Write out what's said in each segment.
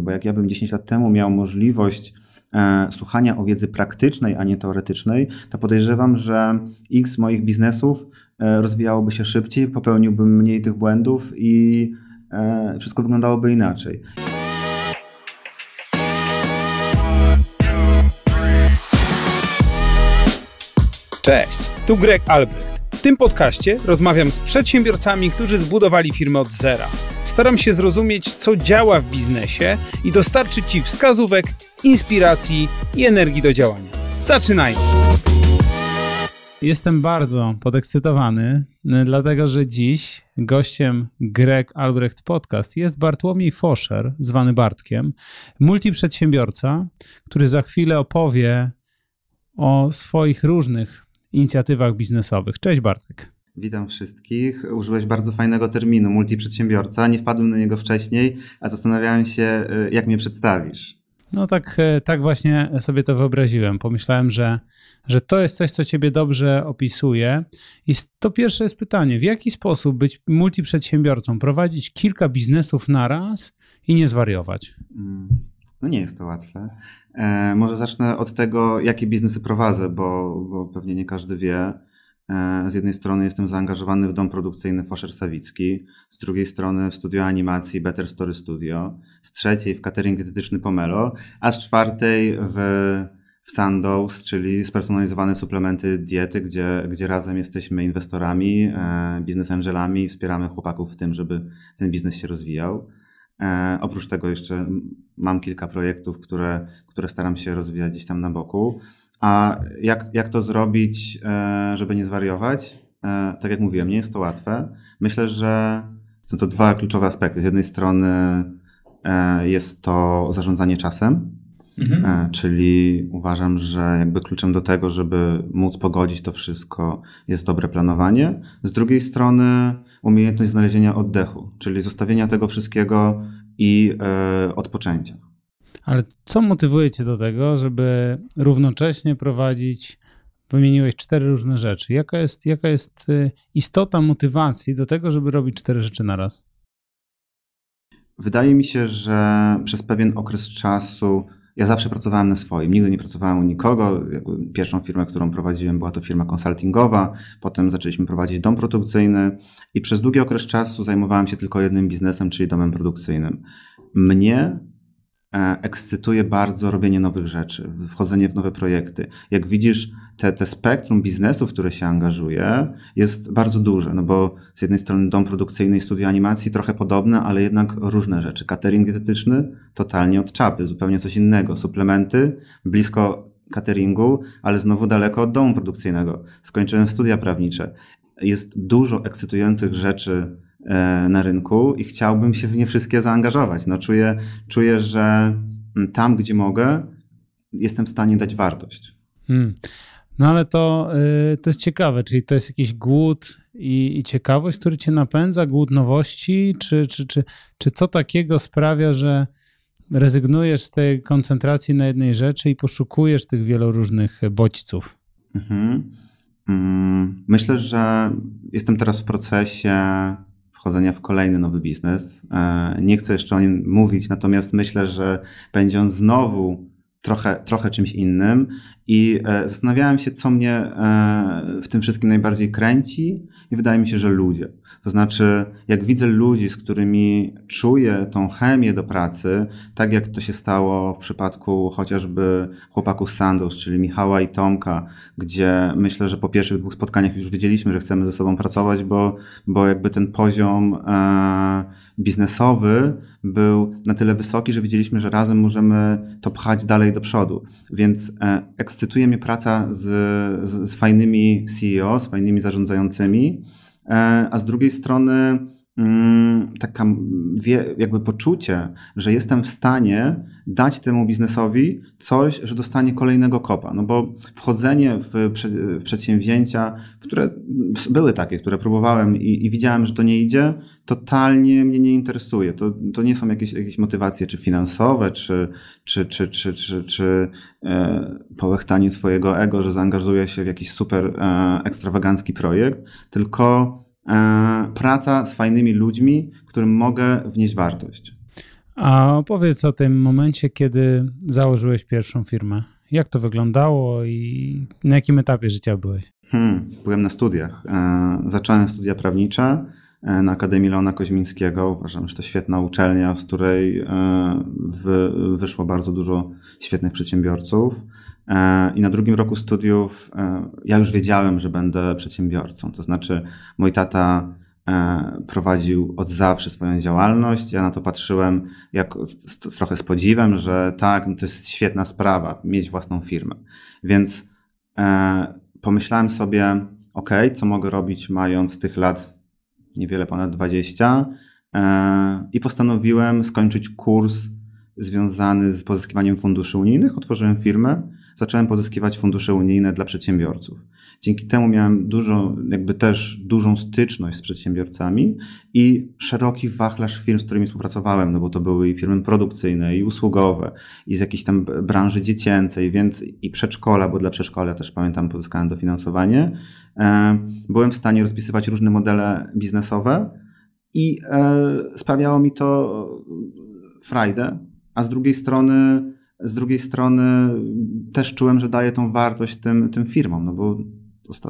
No bo jak ja bym 10 lat temu miał możliwość e, słuchania o wiedzy praktycznej, a nie teoretycznej, to podejrzewam, że x moich biznesów e, rozwijałoby się szybciej, popełniłbym mniej tych błędów i e, wszystko wyglądałoby inaczej. Cześć, tu Greg Albrecht. W tym podcaście rozmawiam z przedsiębiorcami, którzy zbudowali firmę od zera. Staram się zrozumieć, co działa w biznesie i dostarczyć Ci wskazówek, inspiracji i energii do działania. Zaczynajmy! Jestem bardzo podekscytowany, y, dlatego że dziś gościem Greg Albrecht Podcast jest Bartłomiej Foscher, zwany Bartkiem, multiprzedsiębiorca, który za chwilę opowie o swoich różnych inicjatywach biznesowych. Cześć Bartek. Witam wszystkich. Użyłeś bardzo fajnego terminu, multiprzedsiębiorca. Nie wpadłem na niego wcześniej, a zastanawiałem się, y, jak mnie przedstawisz. No tak, e, tak właśnie sobie to wyobraziłem. Pomyślałem, że, że to jest coś, co ciebie dobrze opisuje. I to pierwsze jest pytanie, w jaki sposób być multiprzedsiębiorcą, prowadzić kilka biznesów naraz i nie zwariować? Mm, no nie jest to łatwe. E, może zacznę od tego, jakie biznesy prowadzę, bo, bo pewnie nie każdy wie. E, z jednej strony jestem zaangażowany w dom produkcyjny Fosher Sawicki, z drugiej strony w studio animacji Better Story Studio, z trzeciej w catering dietetyczny Pomelo, a z czwartej w, w Sandows, czyli spersonalizowane suplementy diety, gdzie, gdzie razem jesteśmy inwestorami, e, biznes angelami i wspieramy chłopaków w tym, żeby ten biznes się rozwijał. E, oprócz tego jeszcze mam kilka projektów, które, które staram się rozwijać gdzieś tam na boku. A jak, jak to zrobić, e, żeby nie zwariować? E, tak jak mówiłem, nie jest to łatwe. Myślę, że są to dwa kluczowe aspekty. Z jednej strony jest to zarządzanie czasem, Mhm. E, czyli uważam, że jakby kluczem do tego, żeby móc pogodzić to wszystko, jest dobre planowanie. Z drugiej strony umiejętność znalezienia oddechu, czyli zostawienia tego wszystkiego i y, odpoczęcia. Ale co motywuje Cię do tego, żeby równocześnie prowadzić, wymieniłeś cztery różne rzeczy. Jaka jest, jaka jest y, istota motywacji do tego, żeby robić cztery rzeczy naraz? Wydaje mi się, że przez pewien okres czasu ja zawsze pracowałem na swoim, nigdy nie pracowałem u nikogo. Pierwszą firmę, którą prowadziłem, była to firma konsultingowa. Potem zaczęliśmy prowadzić dom produkcyjny i przez długi okres czasu zajmowałem się tylko jednym biznesem, czyli domem produkcyjnym. Mnie e, ekscytuje bardzo robienie nowych rzeczy, wchodzenie w nowe projekty. Jak widzisz, te, te spektrum biznesów, w które się angażuje, jest bardzo duże, no bo z jednej strony dom produkcyjny i studio animacji trochę podobne, ale jednak różne rzeczy. Catering dietetyczny totalnie od czapy, zupełnie coś innego. Suplementy blisko cateringu, ale znowu daleko od domu produkcyjnego. Skończyłem studia prawnicze. Jest dużo ekscytujących rzeczy e, na rynku i chciałbym się w nie wszystkie zaangażować. No czuję, czuję że mm, tam, gdzie mogę, jestem w stanie dać wartość. Hmm. No ale to, y, to jest ciekawe, czyli to jest jakiś głód i, i, ciekawość, który cię napędza, głód nowości, czy, czy, czy, czy co takiego sprawia, że rezygnujesz z tej koncentracji na jednej rzeczy i poszukujesz tych wielu różnych bodźców? Mhm. Mm, myślę, że jestem teraz w procesie wchodzenia w kolejny nowy biznes. E, nie chcę jeszcze o nim mówić, natomiast myślę, że będzie on znowu trochę, trochę czymś innym i e, zastanawiałem się, co mnie e, w tym wszystkim najbardziej kręci, i wydaje mi się, że ludzie. To znaczy, jak widzę ludzi, z którymi czuję tą chemię do pracy, tak jak to się stało w przypadku chociażby chłopaków Sandus czyli Michała i Tomka, gdzie myślę, że po pierwszych dwóch spotkaniach już wiedzieliśmy, że chcemy ze sobą pracować, bo, bo jakby ten poziom e, biznesowy był na tyle wysoki, że wiedzieliśmy, że razem możemy to pchać dalej do przodu. Więc ekstra ekscytuje mnie praca z, z, z fajnymi CEO, z fajnymi zarządzającymi, e, a z drugiej strony Mm, taka wie, jakby poczucie, że jestem w stanie dać temu biznesowi coś, że dostanie kolejnego kopa. No bo wchodzenie w, w przedsięwzięcia, które były takie, które próbowałem i, i, widziałem, że to nie idzie, totalnie mnie nie interesuje. To, to nie są jakieś, jakieś motywacje czy finansowe, czy, czy, czy, czy, czy, czy e, połechtanie swojego ego, że zaangażuję się w jakiś super e, ekstrawagancki projekt, tylko E, praca z fajnymi ludźmi, którym mogę wnieść wartość. A opowiedz o tym momencie, kiedy założyłeś pierwszą firmę. Jak to wyglądało i na jakim etapie życia byłeś? Hmm, byłem na studiach. E, zacząłem studia prawnicze. E, na Akademii Leona Koźmińskiego. Uważam, że to świetna uczelnia, z której e, wy, wyszło bardzo dużo świetnych przedsiębiorców. E, I na drugim roku studiów ja już wiedziałem, że będę przedsiębiorcą. To znaczy, mój tata prowadził od zawsze swoją działalność. Ja na to patrzyłem jak, trochę z podziwem, że tak, no to jest świetna sprawa, mieć własną firmę. Więc pomyślałem sobie, ok, co mogę robić mając tych lat niewiele ponad 20 e, i postanowiłem skończyć kurs związany z pozyskiwaniem funduszy unijnych. Otworzyłem firmę, zacząłem pozyskiwać fundusze unijne dla przedsiębiorców. Dzięki temu miałem dużo, jakby też dużą styczność z przedsiębiorcami i szeroki wachlarz firm, z którymi współpracowałem, no bo to były i firmy produkcyjne, i usługowe, i z jakiejś tam branży dziecięcej, więc i przedszkola, bo dla przedszkola też pamiętam pozyskałem dofinansowanie, E, byłem w stanie rozpisywać różne modele biznesowe i e, sprawiało mi to e, frajdę, a z drugiej strony z drugiej strony też czułem, że daję tą wartość tym, tym firmom, no bo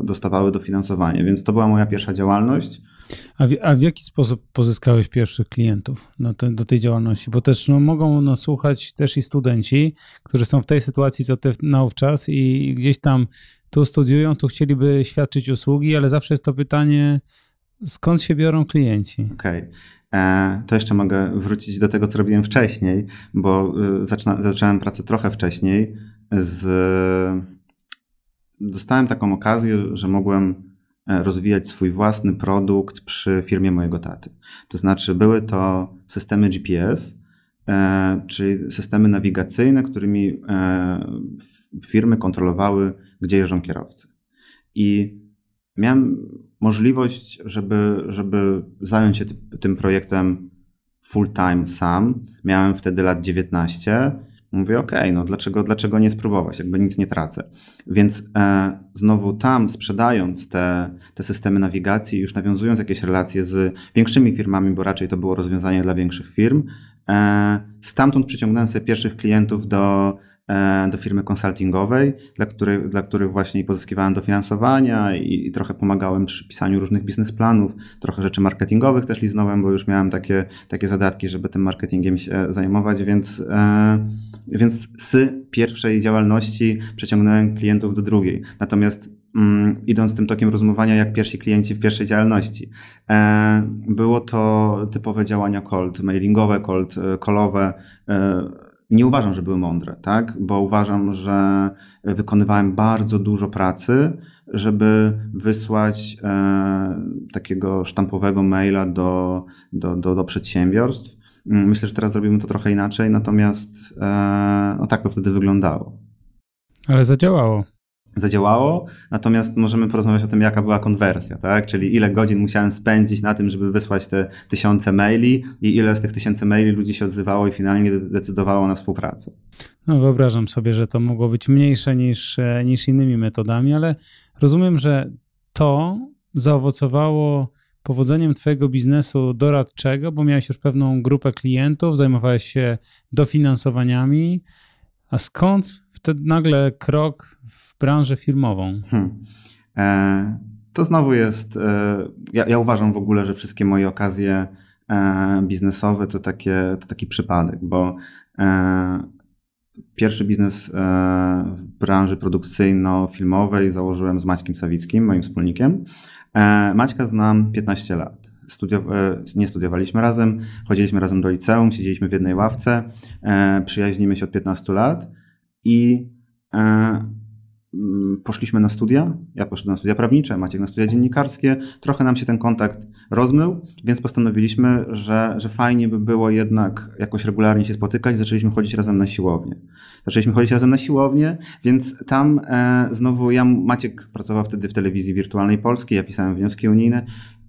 dostawały dofinansowanie, więc to była moja pierwsza działalność. A w, a w jaki sposób pozyskałeś pierwszych klientów te, do tej działalności? Bo też no, mogą nas słuchać też i studenci, którzy są w tej sytuacji co ty naówczas i gdzieś tam tu studiują, tu chcieliby świadczyć usługi, ale zawsze jest to pytanie, skąd się biorą klienci? Okej. Okay. E, to jeszcze mogę wrócić do tego, co robiłem wcześniej, bo y, zaczyna, zacząłem pracę trochę wcześniej. Z... Dostałem taką okazję, że mogłem e, rozwijać swój własny produkt przy firmie mojego taty. To znaczy, były to systemy GPS, E, czyli systemy nawigacyjne, którymi e, firmy kontrolowały, gdzie jeżdżą kierowcy. I miałem możliwość, żeby, żeby zająć się tym projektem full time sam. Miałem wtedy lat 19. Mówię, ok, no dlaczego, dlaczego nie spróbować, jakby nic nie tracę. Więc e, znowu tam sprzedając te, te systemy nawigacji, już nawiązując jakieś relacje z większymi firmami, bo raczej to było rozwiązanie dla większych firm, E, stamtąd przyciągnąłem sobie pierwszych klientów do, e, do firmy konsultingowej, dla których, dla których właśnie pozyskiwałem dofinansowania i, i trochę pomagałem przy pisaniu różnych biznesplanów, trochę rzeczy marketingowych też liznąłem, bo już miałem takie, takie zadatki, żeby tym marketingiem się zajmować, więc, e, więc z pierwszej działalności przeciągnąłem klientów do drugiej. Natomiast mm, idąc tym tokiem rozumowania, jak pierwsi klienci w pierwszej działalności. E, było to typowe działania cold, mailingowe, cold, kolowe. E, e, nie uważam, że były mądre, tak? bo uważam, że wykonywałem bardzo dużo pracy, żeby wysłać e, takiego sztampowego maila do, do, do, do przedsiębiorstw. Mm, myślę, że teraz zrobimy to trochę inaczej, natomiast e, no tak to wtedy wyglądało. Ale zadziałało zadziałało, natomiast możemy porozmawiać o tym, jaka była konwersja, tak? Czyli ile godzin musiałem spędzić na tym, żeby wysłać te tysiące maili i ile z tych tysięcy maili ludzi się odzywało i finalnie decydowało na współpracę. No, wyobrażam sobie, że to mogło być mniejsze niż, e, niż innymi metodami, ale rozumiem, że to zaowocowało powodzeniem Twojego biznesu doradczego, bo miałeś już pewną grupę klientów, zajmowałeś się dofinansowaniami. A skąd wtedy nagle krok w branżę firmową? Hmm. E, to znowu jest. E, ja, ja, uważam w ogóle, że wszystkie moje okazje e, biznesowe to, takie, to taki przypadek, bo e, pierwszy biznes e, w branży produkcyjno-filmowej założyłem z Maćkiem Sawickim, moim wspólnikiem. E, Maćka znam 15 lat. Studio, nie studiowaliśmy razem, chodziliśmy razem do liceum, siedzieliśmy w jednej ławce, e, przyjaźnimy się od 15 lat i e, Mm, poszliśmy na studia, ja poszedłem na studia prawnicze, Maciek na studia dziennikarskie, trochę nam się ten kontakt rozmył, więc postanowiliśmy, że, że fajnie by było jednak jakoś regularnie się spotykać, zaczęliśmy chodzić razem na siłownię. Zaczęliśmy chodzić razem na siłownię, więc tam e, znowu ja, Maciek pracował wtedy w telewizji wirtualnej polskiej, ja pisałem wnioski unijne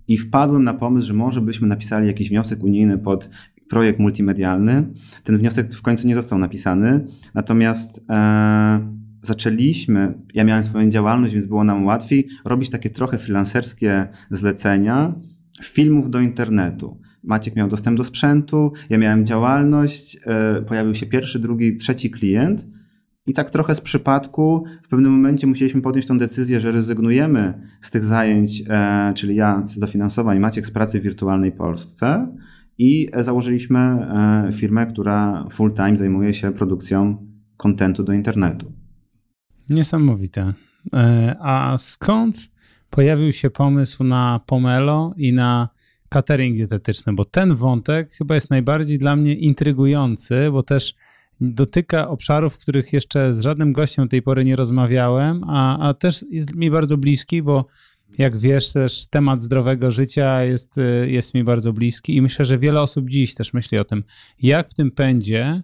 i wpadłem na pomysł, że może byśmy napisali jakiś wniosek unijny pod projekt multimedialny. Ten wniosek w końcu nie został napisany, natomiast... E, zaczęliśmy, ja miałem swoją działalność, więc było nam łatwiej robić takie trochę freelancerskie zlecenia filmów do internetu. Maciek miał dostęp do sprzętu, ja miałem działalność, yy, pojawił się pierwszy, drugi, trzeci klient. I tak trochę z przypadku, w pewnym momencie musieliśmy podjąć tą decyzję, że rezygnujemy z tych zajęć, e, czyli ja z dofinansowań, Maciek z pracy w wirtualnej Polsce i założyliśmy e, firmę, która full time zajmuje się produkcją kontentu do internetu. Niesamowite. E, a skąd pojawił się pomysł na pomelo i na catering dietetyczny? Bo ten wątek chyba jest najbardziej dla mnie intrygujący, bo też dotyka obszarów, w których jeszcze z żadnym gościem tej pory nie rozmawiałem, a, a też jest mi bardzo bliski, bo jak wiesz, też temat zdrowego życia jest, y, jest mi bardzo bliski i myślę, że wiele osób dziś też myśli o tym, jak w tym pędzie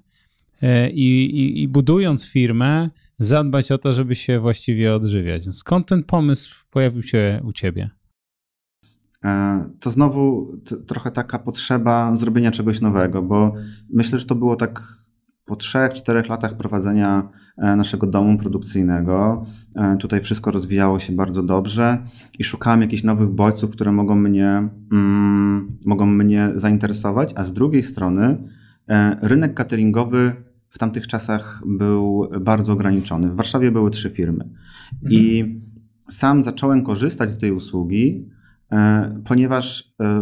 y, i, i, i budując firmę, zadbać o to, żeby się właściwie odżywiać. Skąd ten pomysł pojawił się u ciebie? E, to znowu trochę taka potrzeba zrobienia czegoś nowego, bo myślę, że to było tak po 3-4 latach prowadzenia e, naszego domu produkcyjnego. E, tutaj wszystko rozwijało się bardzo dobrze i szukałem jakichś nowych bodźców, które mogą mnie, mm, mogą mnie zainteresować, a z drugiej strony rynek cateringowy w tamtych czasach był bardzo ograniczony. W Warszawie były trzy firmy. Mhm. I sam zacząłem korzystać z tej usługi, e, ponieważ e,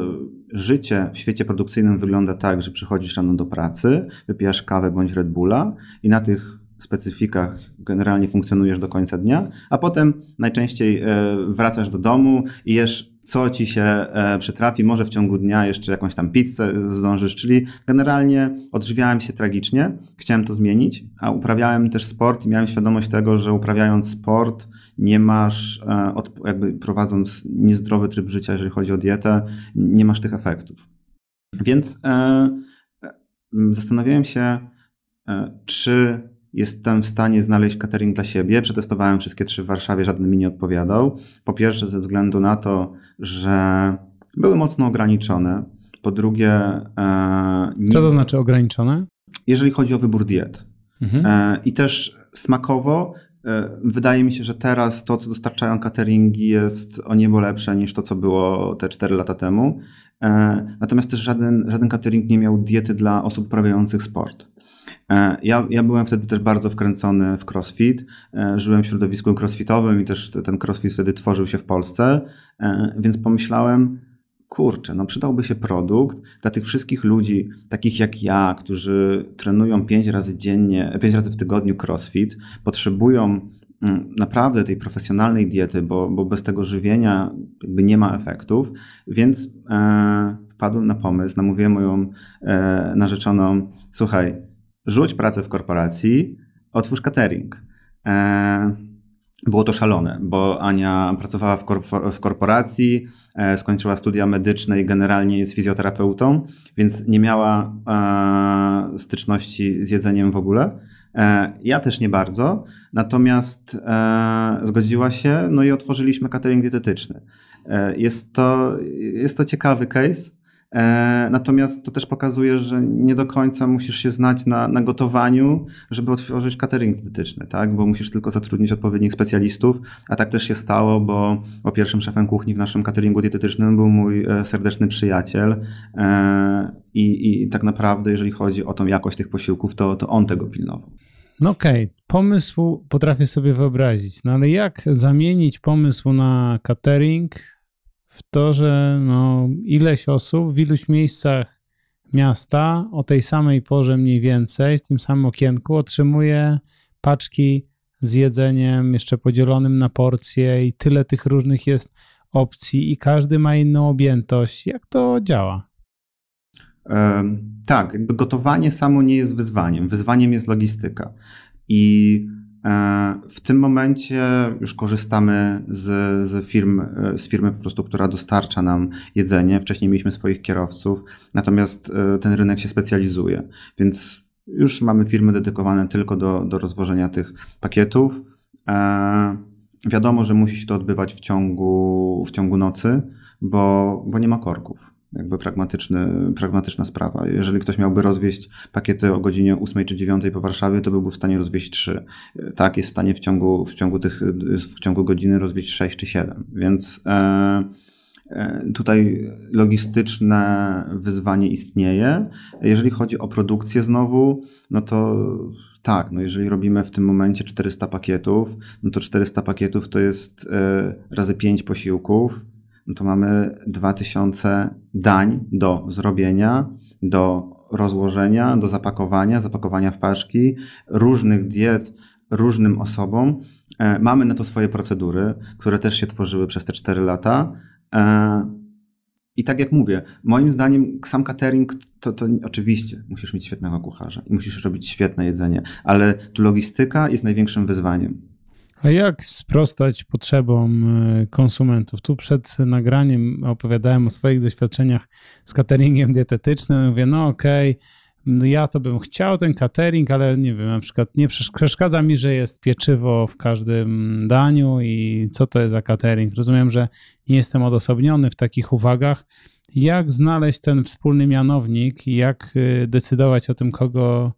życie w świecie produkcyjnym wygląda tak, że przychodzisz rano do pracy, wypijasz kawę bądź Red Bulla i na tych specyfikach generalnie funkcjonujesz do końca dnia, a potem najczęściej e, wracasz do domu i jesz co ci się e, przytrafi, może w ciągu dnia jeszcze jakąś tam pizzę zdążysz, czyli generalnie odżywiałem się tragicznie, chciałem to zmienić, a uprawiałem też sport i miałem świadomość tego, że uprawiając sport nie masz, e, jakby prowadząc niezdrowy tryb życia, jeżeli chodzi o dietę, nie masz tych efektów. Więc e, zastanawiałem się, czy Jestem w stanie znaleźć catering dla siebie. Przetestowałem wszystkie trzy w Warszawie, żaden mi nie odpowiadał. Po pierwsze, ze względu na to, że były mocno ograniczone. Po drugie. E, nie... Co to znaczy ograniczone? Jeżeli chodzi o wybór diet. Mhm. E, I też smakowo E, wydaje mi się, że teraz to, co dostarczają cateringi, jest o niebo lepsze niż to, co było te 4 lata temu. E, natomiast też żaden, żaden catering nie miał diety dla osób uprawiających sport. E, ja, ja byłem wtedy też bardzo wkręcony w crossfit. Żyłem w środowisku crossfitowym i też ten crossfit wtedy tworzył się w Polsce, więc pomyślałem, kurczę, no przydałby się produkt dla tych wszystkich ludzi, takich jak ja, którzy trenują 5 razy dziennie, 5 razy w tygodniu crossfit, potrzebują mm, naprawdę tej profesjonalnej diety, bo, bo bez tego żywienia jakby nie ma efektów, więc e, wpadłem na pomysł, namówiłem moją e, narzeczoną, słuchaj, rzuć pracę w korporacji, otwórz catering. E, było to szalone, bo Ania pracowała w, korpor w korporacji, e, skończyła studia medyczne i generalnie jest fizjoterapeutą, więc nie miała e, styczności z jedzeniem w ogóle. E, ja też nie bardzo, natomiast e, zgodziła się, no i otworzyliśmy catering dietetyczny. E, jest, to, jest to ciekawy case E, natomiast to też pokazuje, że nie do końca musisz się znać na, na gotowaniu, żeby otworzyć catering dietetyczny, tak? bo musisz tylko zatrudnić odpowiednich specjalistów, a tak też się stało, bo o pierwszym szefem kuchni w naszym cateringu dietetycznym był mój e, serdeczny przyjaciel e, i, i tak naprawdę, jeżeli chodzi o tą jakość tych posiłków, to, to on tego pilnował. No okej, okay. pomysł potrafię sobie wyobrazić, no ale jak zamienić pomysł na catering w to, że no, ileś osób w iluś miejscach miasta o tej samej porze mniej więcej, w tym samym okienku, otrzymuje paczki z jedzeniem jeszcze podzielonym na porcje i tyle tych różnych jest opcji i każdy ma inną objętość. Jak to działa? Um, tak, gotowanie samo nie jest wyzwaniem. Wyzwaniem jest logistyka. I E, w tym momencie już korzystamy z, z, firm, e, z firmy po prostu, która dostarcza nam jedzenie. Wcześniej mieliśmy swoich kierowców, natomiast e, ten rynek się specjalizuje, więc już mamy firmy dedykowane tylko do, do rozwożenia tych pakietów. Wiadomo, że musi się to odbywać w ciągu, w ciągu nocy, bo, bo nie ma korków jakby pragmatyczny, pragmatyczna sprawa. Jeżeli ktoś miałby rozwieźć pakiety o godzinie 8 czy 9 po Warszawie, to byłby w stanie rozwieźć 3. Tak, jest w stanie w ciągu, w ciągu, tych, w ciągu godziny rozwieźć 6 czy 7. Więc e, e, tutaj logistyczne wyzwanie istnieje. Jeżeli chodzi o produkcję znowu, no to tak, no jeżeli robimy w tym momencie 400 pakietów, no to 400 pakietów to jest e, razy 5 posiłków no to mamy 2000 dań do zrobienia, do rozłożenia, do zapakowania, zapakowania w paczki, różnych diet różnym osobom. E, mamy na to swoje procedury, które też się tworzyły przez te 4 lata. E, I tak jak mówię, moim zdaniem sam catering to, to oczywiście musisz mieć świetnego kucharza i musisz robić świetne jedzenie, ale tu logistyka jest największym wyzwaniem. A jak sprostać potrzebom e, konsumentów? Tu przed nagraniem opowiadałem o swoich doświadczeniach z cateringiem dietetycznym. Mówię, no okej, okay, ja to bym chciał ten catering, ale nie wiem, na przykład nie przeszkadza mi, że jest pieczywo w każdym daniu i co to jest za catering. Rozumiem, że nie jestem odosobniony w takich uwagach. Jak znaleźć ten wspólny mianownik i jak e, decydować o tym, kogo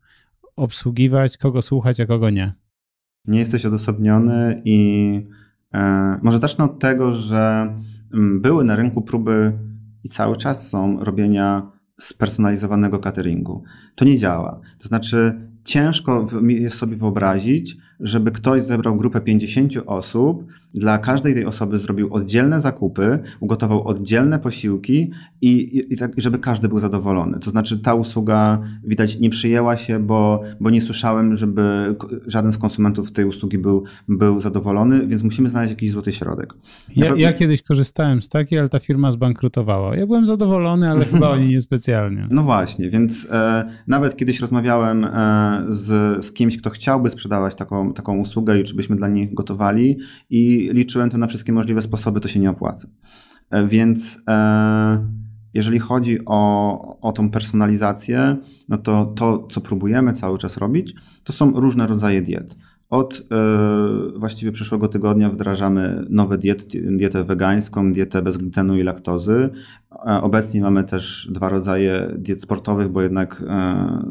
obsługiwać, kogo słuchać, a kogo nie? nie jesteś odosobniony i e, może zacznę od tego, że mm, były na rynku próby i cały czas są robienia spersonalizowanego cateringu. To nie działa. To znaczy ciężko jest sobie wyobrazić, żeby ktoś zebrał grupę 50 osób, dla każdej tej osoby zrobił oddzielne zakupy, ugotował oddzielne posiłki i, i, i tak, żeby każdy był zadowolony. To znaczy ta usługa widać nie przyjęła się, bo, bo nie słyszałem, żeby żaden z konsumentów tej usługi był, był zadowolony, więc musimy znaleźć jakiś złoty środek. Ja, ja, ja kiedyś korzystałem z takiej, ale ta firma zbankrutowała. Ja byłem zadowolony, ale chyba oni niespecjalnie. No właśnie, więc e, nawet kiedyś rozmawiałem e, z, z kimś, kto chciałby sprzedawać taką taką, usługę i czy byśmy dla nich gotowali i liczyłem to na wszystkie możliwe sposoby, to się nie opłaca. E, więc e, jeżeli chodzi o, o tą personalizację, no to to, co próbujemy cały czas robić, to są różne rodzaje diet. Od yy, właściwie przyszłego tygodnia wdrażamy nowe diety, dietę wegańską, dietę bez glutenu i laktozy. E, obecnie mamy też dwa rodzaje diet sportowych, bo jednak e,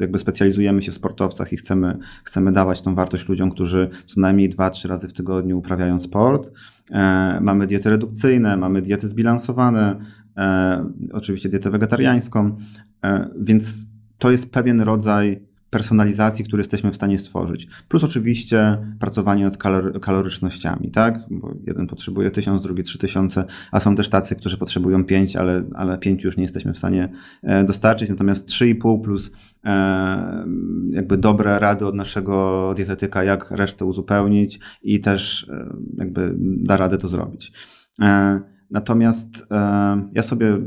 jakby specjalizujemy się w sportowcach i chcemy, chcemy dawać tą wartość ludziom, którzy co najmniej 2-3 razy w tygodniu uprawiają sport. mamy diety redukcyjne, mamy diety zbilansowane, oczywiście dietę wegetariańską, więc to jest pewien rodzaj personalizacji, które jesteśmy w stanie stworzyć. Plus oczywiście pracowanie nad kalorycznościami, tak? Bo jeden potrzebuje 1000, drugi 3000, a są też tacy, którzy potrzebują 5, ale, ale 5 już nie jesteśmy w stanie e, dostarczyć. Natomiast 3,5 plus e, jakby dobre rady od naszego dietetyka, jak resztę uzupełnić i też e, jakby da radę to zrobić. E, Natomiast e, ja sobie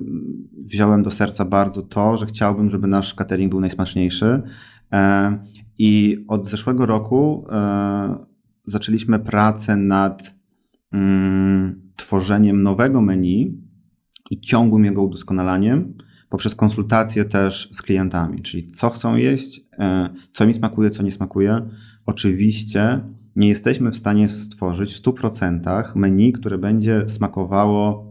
wziąłem do serca bardzo to, że chciałbym, żeby nasz catering był najsmaczniejszy, E, I od zeszłego roku e, zaczęliśmy pracę nad mm, tworzeniem nowego menu i ciągłym jego udoskonalaniem poprzez konsultacje też z klientami, czyli co chcą jeść, e, co mi smakuje, co nie smakuje. Oczywiście nie jesteśmy w stanie stworzyć w 100% menu, które będzie smakowało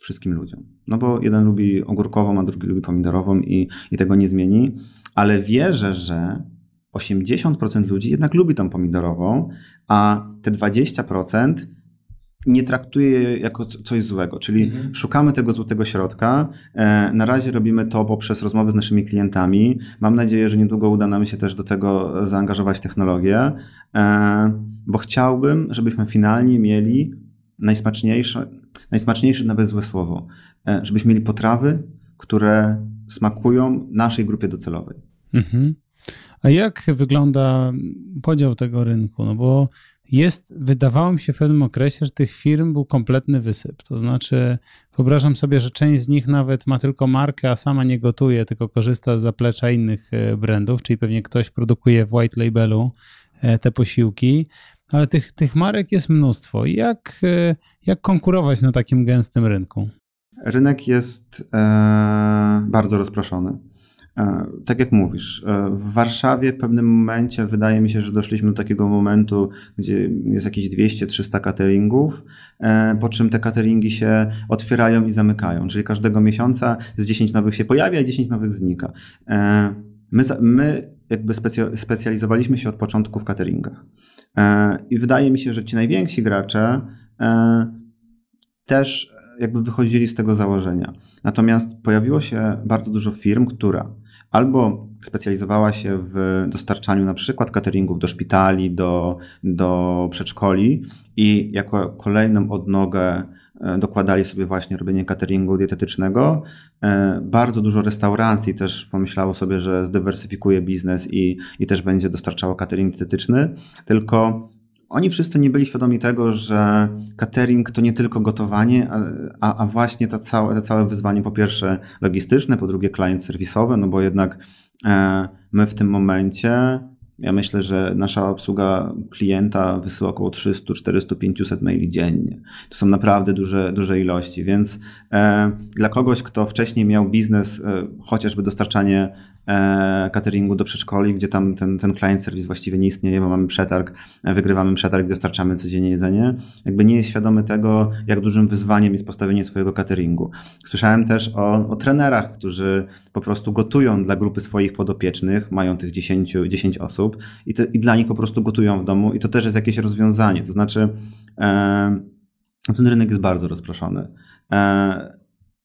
wszystkim ludziom. No bo jeden lubi ogórkową, a drugi lubi pomidorową i, i tego nie zmieni ale wierzę, że 80% ludzi jednak lubi tą pomidorową, a te 20% nie traktuje jako coś złego, czyli mhm. szukamy tego złotego środka. E, na razie robimy to poprzez rozmowy z naszymi klientami. Mam nadzieję, że niedługo uda nam się też do tego zaangażować technologię, e, bo chciałbym, żebyśmy finalnie mieli najsmaczniejsze, najsmaczniejsze nawet złe słowo, e, żebyśmy mieli potrawy, które smakują naszej grupie docelowej. Mhm. A jak wygląda podział tego rynku? No bo jest, wydawało mi się w pewnym okresie, że tych firm był kompletny wysyp. To znaczy, wyobrażam sobie, że część z nich nawet ma tylko markę, a sama nie gotuje, tylko korzysta z zaplecza innych e, brandów, czyli pewnie ktoś produkuje w white labelu e, te posiłki, ale tych, tych marek jest mnóstwo. Jak, e, jak konkurować na takim gęstym rynku? Rynek jest e, bardzo rozproszony. E, tak jak mówisz, e, w Warszawie w pewnym momencie wydaje mi się, że doszliśmy do takiego momentu, gdzie jest jakieś 200-300 cateringów, po czym te cateringi się otwierają i zamykają, czyli każdego miesiąca z 10 nowych się pojawia i 10 nowych znika. My, my jakby specjalizowaliśmy się od początku w cateringach i wydaje mi się, że ci najwięksi gracze też jakby wychodzili z tego założenia. Natomiast pojawiło się bardzo dużo firm, która albo specjalizowała się w dostarczaniu na przykład cateringów do szpitali, do, do przedszkoli i jako kolejną odnogę e, dokładali sobie właśnie robienie cateringu dietetycznego. E, bardzo dużo restauracji też pomyślało sobie, że zdywersyfikuje biznes i, i też będzie dostarczało catering dietetyczny, tylko oni wszyscy nie byli świadomi tego, że catering to nie tylko gotowanie, a, a właśnie to całe, to całe wyzwanie po pierwsze logistyczne, po drugie klient serwisowy, no bo jednak e, my w tym momencie ja myślę, że nasza obsługa klienta wysyła około 300, 400, 500 maili dziennie. To są naprawdę duże, duże ilości, więc e, dla kogoś, kto wcześniej miał biznes, e, chociażby dostarczanie e, cateringu do przedszkoli, gdzie tam ten, ten client serwis właściwie nie istnieje, bo mamy przetarg, e, wygrywamy przetarg, dostarczamy codziennie jedzenie, jakby nie jest świadomy tego, jak dużym wyzwaniem jest postawienie swojego cateringu. Słyszałem też o, o trenerach, którzy po prostu gotują dla grupy swoich podopiecznych, mają tych 10, 10 osób, osób i, to, i dla nich po prostu gotują w domu i to też jest jakieś rozwiązanie. To znaczy, e, ten rynek jest bardzo rozproszony. E,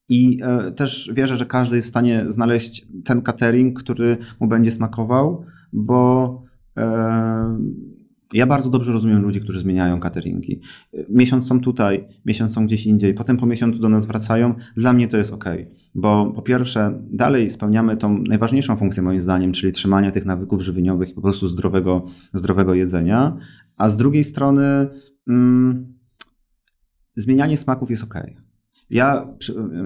i e, też wierzę, że każdy jest w stanie znaleźć ten catering, który mu będzie smakował, bo e, ja bardzo dobrze rozumiem ludzi, którzy zmieniają cateringi. Miesiąc są tutaj, miesiąc są gdzieś indziej, potem po miesiącu do nas wracają. Dla mnie to jest ok, bo po pierwsze, dalej spełniamy tą najważniejszą funkcję, moim zdaniem, czyli trzymania tych nawyków żywieniowych i po prostu zdrowego, zdrowego jedzenia. A z drugiej strony, mm, zmienianie smaków jest ok. Ja,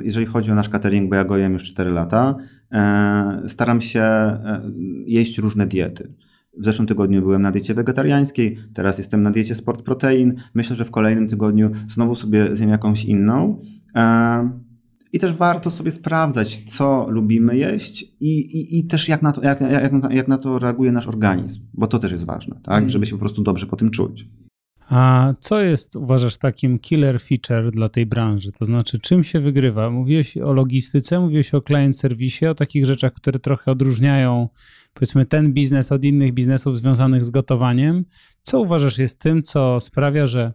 jeżeli chodzi o nasz catering, bo ja go jem już 4 lata, e, staram się e, jeść różne diety. W zeszłym tygodniu byłem na diecie wegetariańskiej, teraz jestem na diecie sport protein. Myślę, że w kolejnym tygodniu znowu sobie zjem jakąś inną. Ehm, I też warto sobie sprawdzać, co lubimy jeść i, i, i też jak na, to, jak, jak, jak na to reaguje nasz organizm, bo to też jest ważne, tak? Mhm. Żeby się po prostu dobrze po tym czuć. A co jest, uważasz, takim killer feature dla tej branży? To znaczy, czym się wygrywa? Mówiłeś o logistyce, mówiłeś o client serwisie, o takich rzeczach, które trochę odróżniają, powiedzmy, ten biznes od innych biznesów związanych z gotowaniem. Co uważasz jest tym, co sprawia, że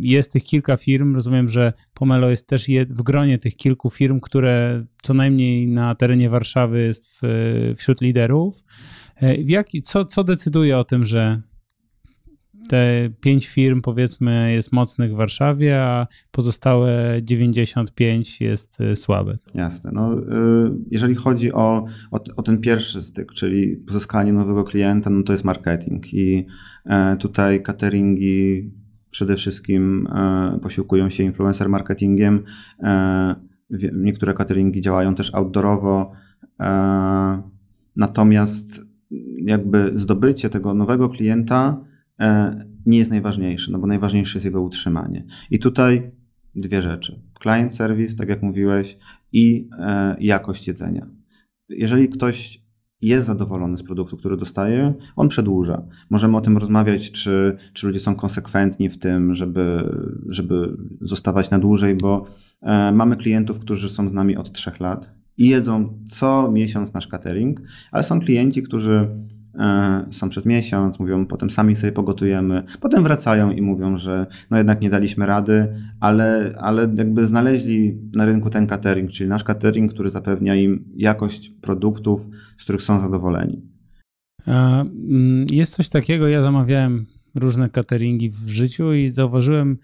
jest tych kilka firm. Rozumiem, że Pomelo jest też w gronie tych kilku firm, które co najmniej na terenie Warszawy jest w, wśród liderów. E, w jaki, co, co decyduje o tym, że te pięć firm, powiedzmy, jest mocnych w Warszawie, a pozostałe 95 jest y, słabe. Jasne. No, y, jeżeli chodzi o, o, o, ten pierwszy styk, czyli pozyskanie nowego klienta, no to jest marketing. I e, tutaj cateringi przede wszystkim e, posiłkują się influencer marketingiem. E, niektóre cateringi działają też outdoorowo. Natomiast jakby zdobycie tego nowego klienta E, nie jest najważniejszy, no bo najważniejsze jest jego utrzymanie. I tutaj dwie rzeczy. Client service, tak jak mówiłeś, i e, jakość jedzenia. Jeżeli ktoś jest zadowolony z produktu, który dostaje, on przedłuża. Możemy o tym rozmawiać, czy, czy ludzie są konsekwentni w tym, żeby, żeby zostawać na dłużej, bo e, mamy klientów, którzy są z nami od trzech lat i jedzą co miesiąc nasz catering, ale są klienci, którzy E, są przez miesiąc, mówią, potem sami sobie pogotujemy, potem wracają i mówią, że no jednak nie daliśmy rady, ale, ale jakby znaleźli na rynku ten catering, czyli nasz catering, który zapewnia im jakość produktów, z których są zadowoleni. E, mm, jest coś takiego, ja zamawiałem różne cateringi w życiu i zauważyłem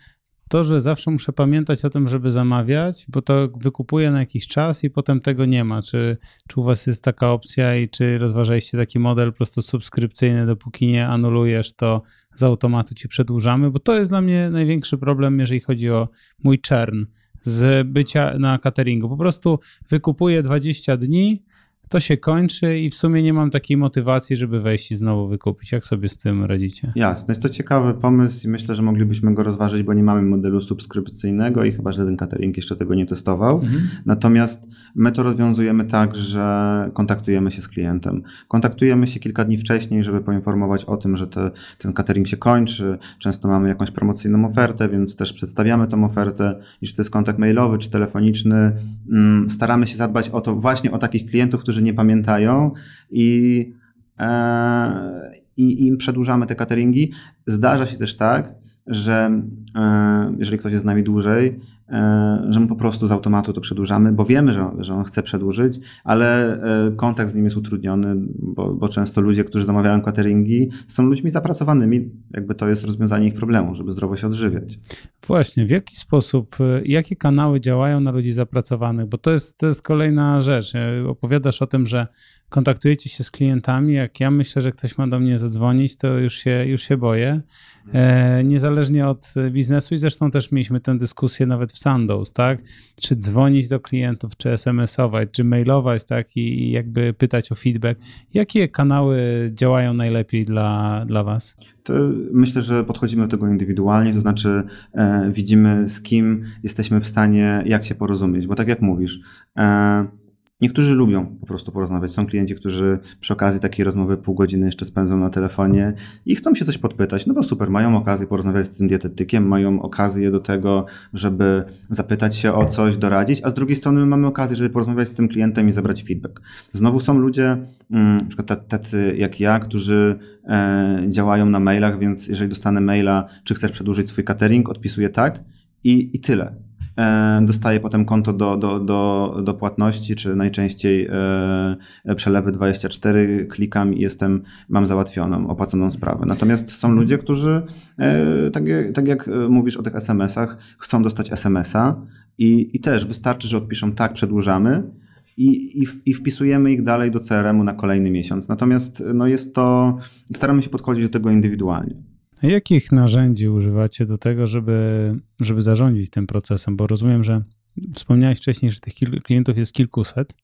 to, że zawsze muszę pamiętać o tym, żeby zamawiać, bo to wykupuję na jakiś czas i potem tego nie ma. Czy, czy u Was jest taka opcja i czy rozważaliście taki model po prostu subskrypcyjny, dopóki nie anulujesz, to z automatu Ci przedłużamy? Bo to jest dla mnie największy problem, jeżeli chodzi o mój czern z bycia na cateringu. Po prostu wykupuję 20 dni, to się kończy i w sumie nie mam takiej motywacji, żeby wejść i znowu wykupić. Jak sobie z tym radzicie? Jasne, jest to ciekawy pomysł i myślę, że moglibyśmy go rozważyć, bo nie mamy modelu subskrypcyjnego i chyba żaden catering jeszcze tego nie testował. Mhm. Natomiast my to rozwiązujemy tak, że kontaktujemy się z klientem. Kontaktujemy się kilka dni wcześniej, żeby poinformować o tym, że te, ten catering się kończy. Często mamy jakąś promocyjną ofertę, więc też przedstawiamy tą ofertę. czy to jest kontakt mailowy czy telefoniczny, mm, staramy się zadbać o to właśnie o takich klientów, którzy że nie pamiętają i, e, i im przedłużamy te cateringi. Zdarza się też tak, że e, jeżeli ktoś jest z nami dłużej, e, że mu po prostu z automatu to przedłużamy, bo wiemy, że, że on chce przedłużyć, ale e, kontakt z nim jest utrudniony, bo, bo, często ludzie, którzy zamawiają cateringi, są ludźmi zapracowanymi, jakby to jest rozwiązanie ich problemu, żeby zdrowo się odżywiać. Właśnie, w jaki sposób, y, jakie kanały działają na ludzi zapracowanych? Bo to jest, to jest kolejna rzecz. E, opowiadasz o tym, że kontaktujecie się z klientami. Jak ja myślę, że ktoś ma do mnie zadzwonić, to już się, już się boję. E, niezależnie od biznesu i zresztą też mieliśmy tę dyskusję nawet w Sandows, tak? Czy dzwonić do klientów, czy SMS-ować, czy mailować, tak? I jakby pytać o feedback. Jakie kanały działają najlepiej dla, dla Was? E, myślę, że podchodzimy do tego indywidualnie, to znaczy e, widzimy z kim jesteśmy w stanie, jak się porozumieć, bo tak jak mówisz, e, Niektórzy lubią po prostu porozmawiać. Są klienci, którzy przy okazji takiej rozmowy pół godziny jeszcze spędzą na telefonie i chcą się coś podpytać. No bo super, mają okazję porozmawiać z tym dietetykiem, mają okazję do tego, żeby zapytać się o coś, doradzić, a z drugiej strony my mamy okazję, żeby porozmawiać z tym klientem i zebrać feedback. Znowu są ludzie, mm, na przykład tacy jak ja, którzy e, działają na mailach, więc jeżeli dostanę maila, czy chcesz przedłużyć swój catering, odpisuję tak i, i tyle. E, dostaje potem konto do, do, do, do płatności, czy najczęściej e, e, przelewy 24, klikam i jestem, mam załatwioną, opłaconą sprawę. Natomiast są ludzie, którzy, tak, tak jak tak mówisz o tych SMS-ach, chcą dostać SMS-a i, i też wystarczy, że odpiszą tak, przedłużamy, i, i, i, wpisujemy ich dalej do CRM-u na kolejny miesiąc. Natomiast no jest to, staramy się podchodzić do tego indywidualnie. Jakich narzędzi używacie do tego, żeby, żeby zarządzić tym procesem? Bo rozumiem, że wspomniałeś wcześniej, że tych klientów jest kilkuset.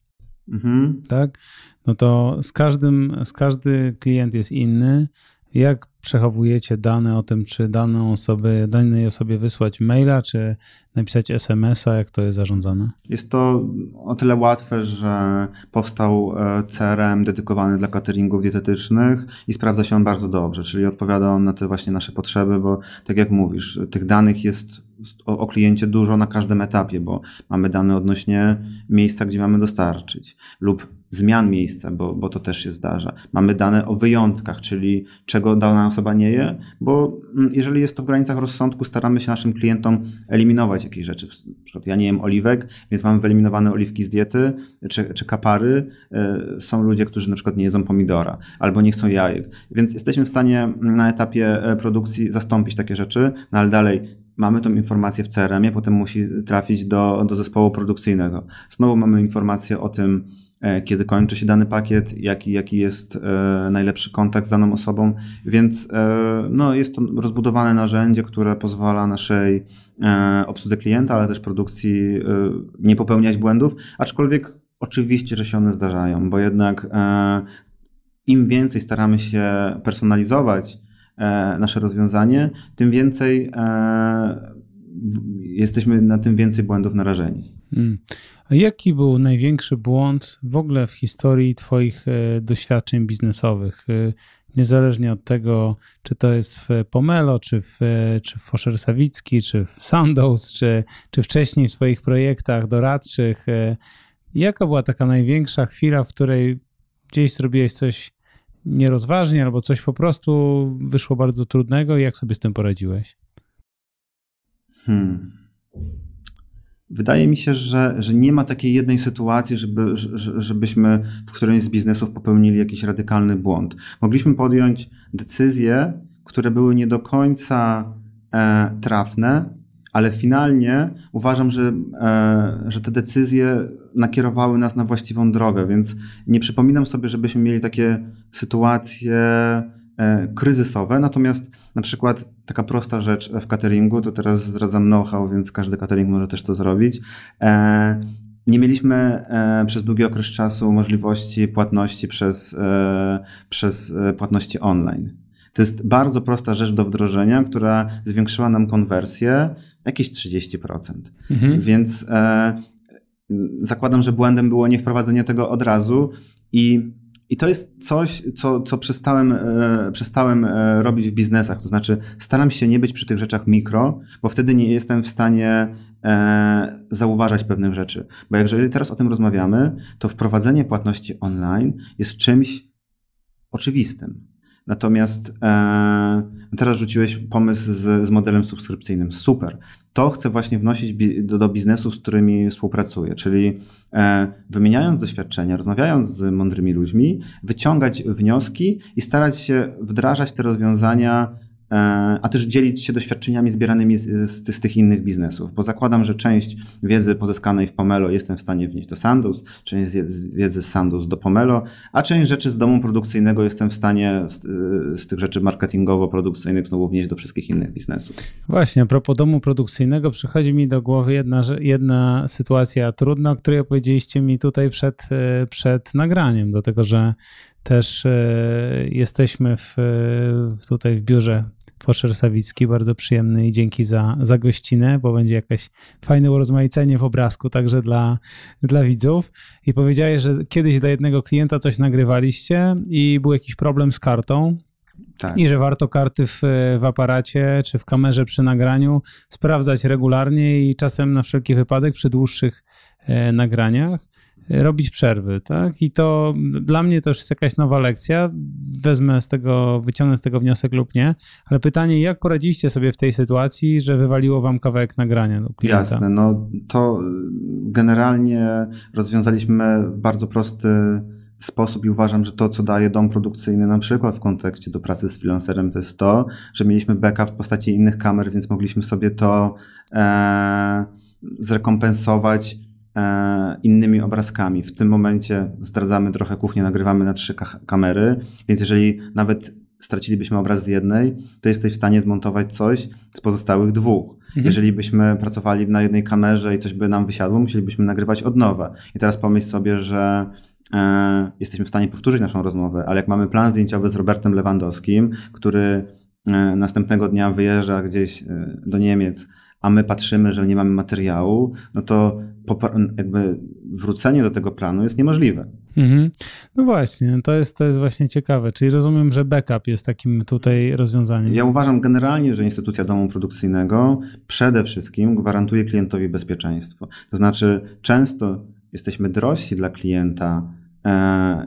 Mhm. Tak? No to z każdym, z każdy klient jest inny. Jak przechowujecie dane o tym, czy daną osobę, danej osobie wysłać maila, czy napisać SMS-a, jak to jest zarządzane? Jest to o tyle łatwe, że powstał e, CRM dedykowany dla cateringów dietetycznych i sprawdza się on bardzo dobrze, czyli odpowiada on na te właśnie nasze potrzeby, bo tak jak mówisz, tych danych jest o, o kliencie dużo na każdym etapie, bo mamy dane odnośnie miejsca, gdzie mamy dostarczyć lub zmian miejsca, bo, bo to też się zdarza. Mamy dane o wyjątkach, czyli czego dana osoba nie je, bo mm, jeżeli jest to w granicach rozsądku, staramy się naszym klientom eliminować jakieś rzeczy. Na przykład ja nie jem oliwek, więc mamy wyeliminowane oliwki z diety, czy, czy kapary. E, są ludzie, którzy na przykład nie jedzą pomidora, albo nie chcą jajek. Więc jesteśmy w stanie na etapie e, produkcji zastąpić takie rzeczy, no ale dalej mamy tą informację w CRM-ie, potem musi trafić do, do zespołu produkcyjnego. Znowu mamy informację o tym, e, kiedy kończy się dany pakiet, jaki, jaki jest e, najlepszy kontakt z daną osobą, więc e, no, jest to rozbudowane narzędzie, które pozwala naszej obsłudze klienta, ale też produkcji nie popełniać błędów, aczkolwiek oczywiście, że się one zdarzają, bo jednak im więcej staramy się personalizować E, nasze rozwiązanie, tym więcej e, jesteśmy na tym więcej błędów narażeni. Hmm. A jaki był największy błąd w ogóle w historii Twoich e, doświadczeń biznesowych? Niezależnie od tego, czy to jest w Pomelo, czy w, czy w Foszer Sawicki, czy w Sandows, czy, czy wcześniej w swoich projektach doradczych. Jaka była taka największa chwila, w której gdzieś zrobiłeś coś nierozważnie albo coś po prostu wyszło bardzo trudnego i jak sobie z tym poradziłeś? Hmm. Wydaje mi się, że, że nie ma takiej jednej sytuacji, żeby, żebyśmy w którymś z biznesów popełnili jakiś radykalny błąd. Mogliśmy podjąć decyzje, które były nie do końca e, trafne, ale finalnie uważam, że, e, że te decyzje nakierowały nas na właściwą drogę, więc nie przypominam sobie, żebyśmy mieli takie sytuacje e, kryzysowe, natomiast na przykład taka prosta rzecz w cateringu, to teraz zdradzam know-how, więc każdy catering może też to zrobić. E, nie mieliśmy przez długi okres czasu możliwości płatności przez, przez płatności online. To jest bardzo prosta rzecz do wdrożenia, która zwiększyła nam konwersję jakieś 30%. Mhm. Więc e, zakładam, że błędem było nie wprowadzenie tego od razu i i to jest coś, co, co przestałem, e, przestałem e, robić w biznesach. To znaczy, staram się nie być przy tych rzeczach mikro, bo wtedy nie jestem w stanie e, zauważać pewnych rzeczy. Bo jeżeli teraz o tym rozmawiamy, to wprowadzenie płatności online jest czymś oczywistym. Natomiast e, teraz rzuciłeś pomysł z, z, modelem subskrypcyjnym. Super. To chcę właśnie wnosić bi, do, do biznesu z którymi współpracuję, czyli e, wymieniając doświadczenia, rozmawiając z mądrymi ludźmi, wyciągać wnioski i starać się wdrażać te rozwiązania a też dzielić się doświadczeniami zbieranymi z, z, z, tych innych biznesów, bo zakładam, że część wiedzy pozyskanej w Pomelo jestem w stanie wnieść do Sandus, część wiedzy z Sandus do Pomelo, a część rzeczy z domu produkcyjnego jestem w stanie z, z tych rzeczy marketingowo-produkcyjnych znowu wnieść do wszystkich innych biznesów. Właśnie, a propos domu produkcyjnego przychodzi mi do głowy jedna, jedna sytuacja trudna, o której opowiedzieliście mi tutaj przed, e, przed nagraniem, do tego, że też e, jesteśmy w, e, tutaj w biurze Foszer Sawicki, bardzo przyjemny i dzięki za, za gościnę, bo będzie jakieś fajne urozmaicenie w obrazku także dla, dla widzów. I powiedziałeś, że kiedyś dla jednego klienta coś nagrywaliście i był jakiś problem z kartą. Tak. I że warto karty w, w aparacie czy w kamerze przy nagraniu sprawdzać regularnie i czasem na wszelki wypadek przy dłuższych e, nagraniach robić przerwy, tak? I to dla mnie też jest jakaś nowa lekcja. Wezmę z tego, wyciągnę z tego wniosek lub nie, ale pytanie, jak poradziliście sobie w tej sytuacji, że wywaliło wam kawałek nagrania do klienta? Jasne, no to generalnie rozwiązaliśmy bardzo prosty sposób i uważam, że to, co daje dom produkcyjny na przykład w kontekście do pracy z freelancerem, to jest to, że mieliśmy backup w postaci innych kamer, więc mogliśmy sobie to e, zrekompensować E, innymi obrazkami. W tym momencie zdradzamy trochę kuchnię, nagrywamy na trzy kamery, więc jeżeli nawet stracilibyśmy obraz z jednej, to jesteś w stanie zmontować coś z pozostałych dwóch. Mhm. Jeżeli byśmy pracowali na jednej kamerze i coś by nam wysiadło, musielibyśmy nagrywać od nowa. I teraz pomyśl sobie, że e, jesteśmy w stanie powtórzyć naszą rozmowę, ale jak mamy plan zdjęciowy z Robertem Lewandowskim, który e, następnego dnia wyjeżdża gdzieś e, do Niemiec, a my patrzymy, że nie mamy materiału, no to jakby wrócenie do tego planu jest niemożliwe. Mhm. No właśnie, to jest, to jest właśnie ciekawe. Czyli rozumiem, że backup jest takim tutaj rozwiązaniem. Ja uważam generalnie, że instytucja domu produkcyjnego przede wszystkim gwarantuje klientowi bezpieczeństwo. To znaczy, często jesteśmy drożsi dla klienta e,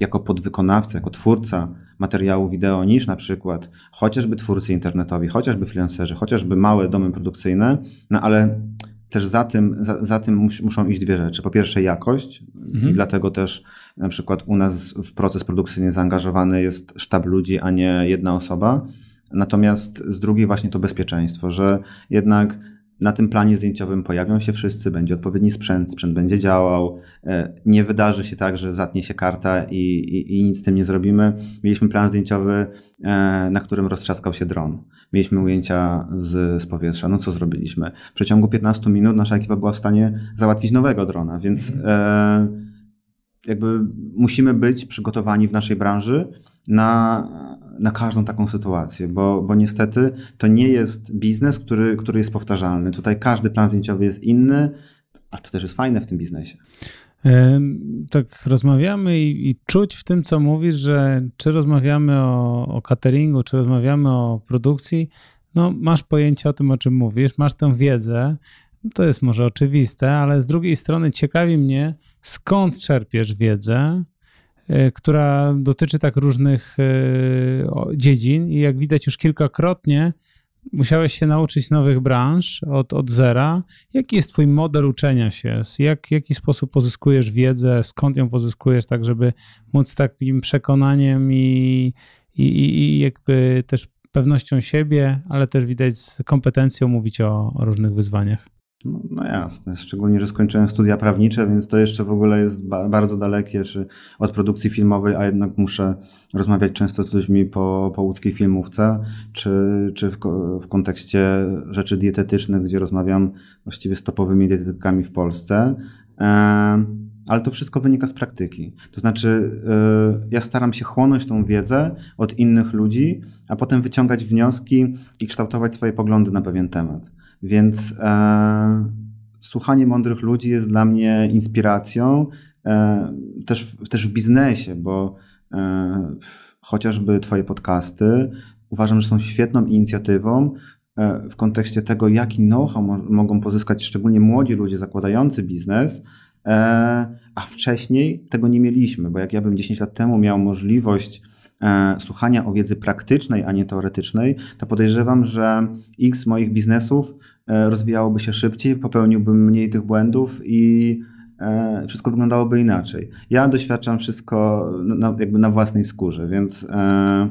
jako podwykonawca, jako twórca materiału wideo niż na przykład chociażby twórcy internetowi, chociażby freelancerzy, chociażby małe domy produkcyjne, no ale też za tym, za, za tym mus, muszą iść dwie rzeczy. Po pierwsze jakość mhm. i dlatego też na przykład u nas w proces produkcyjny zaangażowany jest sztab ludzi, a nie jedna osoba. Natomiast z drugiej właśnie to bezpieczeństwo, że jednak na tym planie zdjęciowym pojawią się wszyscy, będzie odpowiedni sprzęt, sprzęt będzie działał. E, nie wydarzy się tak, że zatnie się karta i, i, i, nic z tym nie zrobimy. Mieliśmy plan zdjęciowy, e, na którym roztrzaskał się dron. Mieliśmy ujęcia z, z powietrza. No co zrobiliśmy? W przeciągu 15 minut nasza ekipa była w stanie załatwić nowego drona, więc mhm. e, jakby musimy być przygotowani w naszej branży na, na każdą taką sytuację, bo, bo niestety to nie jest biznes, który, który jest powtarzalny. Tutaj każdy plan zdjęciowy jest inny, a to też jest fajne w tym biznesie. Tak rozmawiamy i, i, czuć w tym, co mówisz, że czy rozmawiamy o, o cateringu, czy rozmawiamy o produkcji, no masz pojęcie o tym, o czym mówisz, masz tę wiedzę, to jest może oczywiste, ale z drugiej strony ciekawi mnie, skąd czerpiesz wiedzę, E, która dotyczy tak różnych e, dziedzin i jak widać już kilkakrotnie musiałeś się nauczyć nowych branż od, od zera. Jaki jest twój model uczenia się? Jak, w jaki sposób pozyskujesz wiedzę? Skąd ją pozyskujesz, tak żeby móc takim przekonaniem i, i, i jakby też pewnością siebie, ale też widać z kompetencją mówić o, o różnych wyzwaniach? No, no, jasne, szczególnie, że skończyłem studia prawnicze, więc to jeszcze w ogóle jest ba bardzo dalekie czy od produkcji filmowej, a jednak muszę rozmawiać często z ludźmi po, po łódzkiej filmówce, czy, czy w, w kontekście rzeczy dietetycznych, gdzie rozmawiam właściwie z topowymi dietetykami w Polsce. E ale to wszystko wynika z praktyki. To znaczy, yy, ja staram się chłonąć tą wiedzę od innych ludzi, a potem wyciągać wnioski i kształtować swoje poglądy na pewien temat. Więc e, słuchanie mądrych ludzi jest dla mnie inspiracją e, też, też w biznesie, bo e, chociażby Twoje podcasty uważam, że są świetną inicjatywą e, w kontekście tego, jaki know-how mo mogą pozyskać szczególnie młodzi ludzie zakładający biznes. E, a wcześniej tego nie mieliśmy, bo jak ja bym 10 lat temu miał możliwość e, słuchania o wiedzy praktycznej, a nie teoretycznej, to podejrzewam, że x moich biznesów E, rozwijałoby się szybciej, popełniłbym mniej tych błędów i e, wszystko wyglądałoby inaczej. Ja doświadczam wszystko na, jakby na własnej skórze, więc e,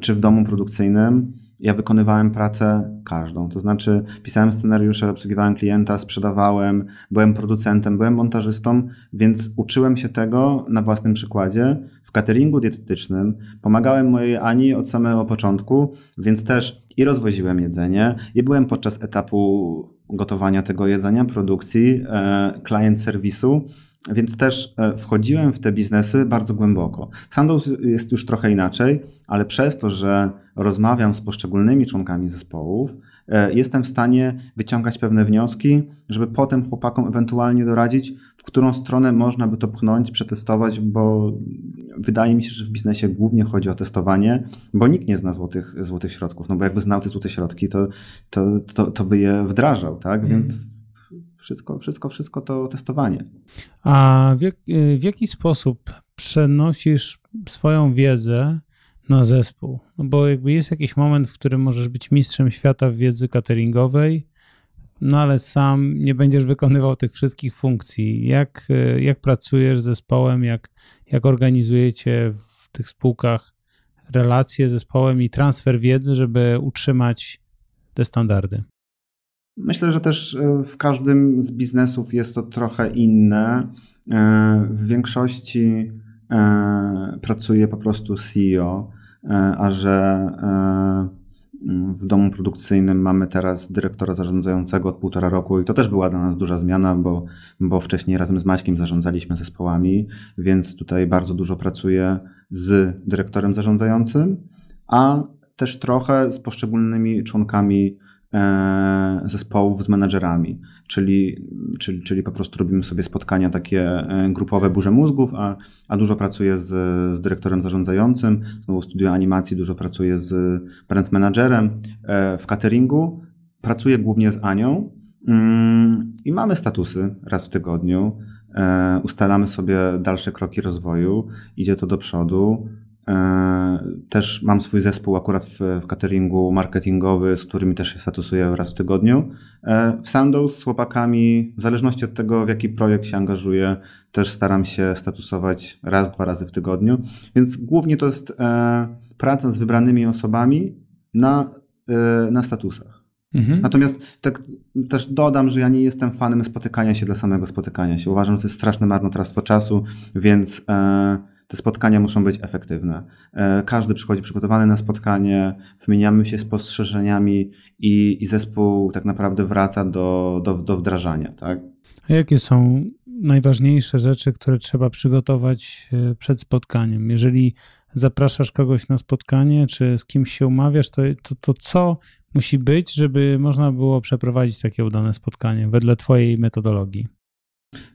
czy w domu produkcyjnym ja wykonywałem pracę każdą. To znaczy, pisałem scenariusze, obsługiwałem klienta, sprzedawałem, byłem producentem, byłem montażystą, więc uczyłem się tego na własnym przykładzie w cateringu dietetycznym. Pomagałem mojej Ani od samego początku, więc też i rozwoziłem jedzenie, i byłem podczas etapu gotowania tego jedzenia, produkcji, klient e, serwisu. Więc też e, wchodziłem w te biznesy bardzo głęboko. W jest już trochę inaczej, ale przez to, że rozmawiam z poszczególnymi członkami zespołów, E, jestem w stanie wyciągać pewne wnioski, żeby potem chłopakom ewentualnie doradzić, w którą stronę można by to pchnąć, przetestować, bo wydaje mi się, że w biznesie głównie chodzi o testowanie, bo nikt nie zna złotych, złotych środków, no bo jakby znał te złote środki, to, to, to, to by je wdrażał, tak? Mhm. Więc wszystko, wszystko, wszystko to testowanie. A w, jak, w jaki sposób przenosisz swoją wiedzę na zespół. No bo jakby jest jakiś moment, w którym możesz być mistrzem świata w wiedzy cateringowej, no ale sam nie będziesz wykonywał tych wszystkich funkcji. Jak, e, jak pracujesz z zespołem, jak, jak organizujecie w tych spółkach relacje z zespołem i transfer wiedzy, żeby utrzymać te standardy? Myślę, że też e, w każdym z biznesów jest to trochę inne. E, w większości E, pracuje po prostu CEO, e, a że e, w domu produkcyjnym mamy teraz dyrektora zarządzającego od półtora roku i to też była dla nas duża zmiana, bo, bo wcześniej razem z Maćkiem zarządzaliśmy zespołami, więc tutaj bardzo dużo pracuję z dyrektorem zarządzającym, a też trochę z poszczególnymi członkami E, zespołów z menedżerami, czyli, czyli, czyli po prostu robimy sobie spotkania takie e, grupowe burze mózgów, a, a dużo pracuję z, z dyrektorem zarządzającym, znowu studiuję animacji, dużo pracuję z brand managerem e, w cateringu, pracuję głównie z Anią mm, i mamy statusy raz w tygodniu, ustalamy sobie dalsze kroki rozwoju, idzie to do przodu, E, też mam swój zespół akurat w, w cateringu marketingowy, z którymi też się statusuję raz w tygodniu. E, w Sandows z chłopakami, w zależności od tego, w jaki projekt się angażuję, też staram się statusować raz, dwa razy w tygodniu. Więc głównie to jest e, praca z wybranymi osobami na, na statusach. Mhm. Natomiast tak, też dodam, że ja nie jestem fanem spotykania się dla samego spotykania się. Uważam, że to jest straszne marnotrawstwo czasu, więc e, te spotkania muszą być efektywne. E, każdy przychodzi przygotowany na spotkanie, wymieniamy się spostrzeżeniami i, i zespół tak naprawdę wraca do, do, do wdrażania. Tak? A jakie są najważniejsze rzeczy, które trzeba przygotować e, przed spotkaniem? Jeżeli zapraszasz kogoś na spotkanie, czy z kimś się umawiasz, to, to, to co musi być, żeby można było przeprowadzić takie udane spotkanie wedle Twojej metodologii?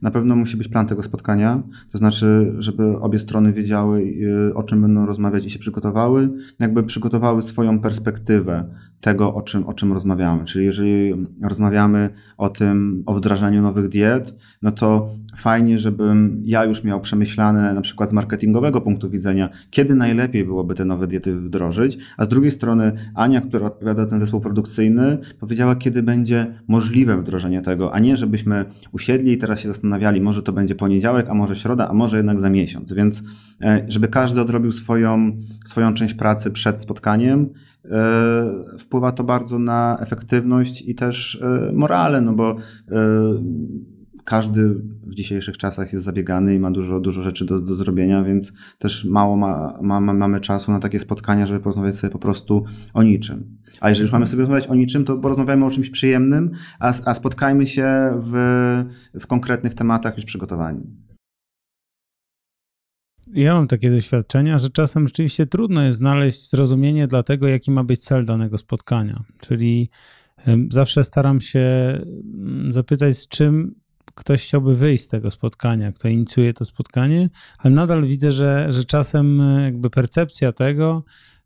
Na pewno musi być plan tego spotkania, to znaczy, żeby obie strony wiedziały, y, o czym będą rozmawiać i się przygotowały, jakby przygotowały swoją perspektywę tego, o czym, o czym rozmawiamy. Czyli jeżeli rozmawiamy o tym, o wdrażaniu nowych diet, no to fajnie, żebym ja już miał przemyślane na przykład z marketingowego punktu widzenia, kiedy najlepiej byłoby te nowe diety wdrożyć, a z drugiej strony Ania, która odpowiada ten zespół produkcyjny, powiedziała, kiedy będzie możliwe wdrożenie tego, a nie żebyśmy usiedli i teraz się zastanawiali, może to będzie poniedziałek, a może środa, a może jednak za miesiąc. Więc e, żeby każdy odrobił swoją, swoją część pracy przed spotkaniem, e, wpływa to bardzo na efektywność i też e, morale, no bo każdy w dzisiejszych czasach jest zabiegany i ma dużo, dużo rzeczy do, do zrobienia, więc też mało ma, ma, ma, mamy czasu na takie spotkania, żeby porozmawiać sobie po prostu o niczym. A jeżeli już mamy sobie rozmawiać o niczym, to porozmawiajmy o czymś przyjemnym, a, a spotkajmy się w, w konkretnych tematach już przygotowani. Ja mam takie doświadczenia, że czasem rzeczywiście trudno jest znaleźć zrozumienie dla tego, jaki ma być cel danego spotkania. Czyli zawsze staram się mm, zapytać, z czym ktoś chciałby wyjść z tego spotkania, kto inicjuje to spotkanie, ale nadal widzę, że, że czasem e, jakby percepcja tego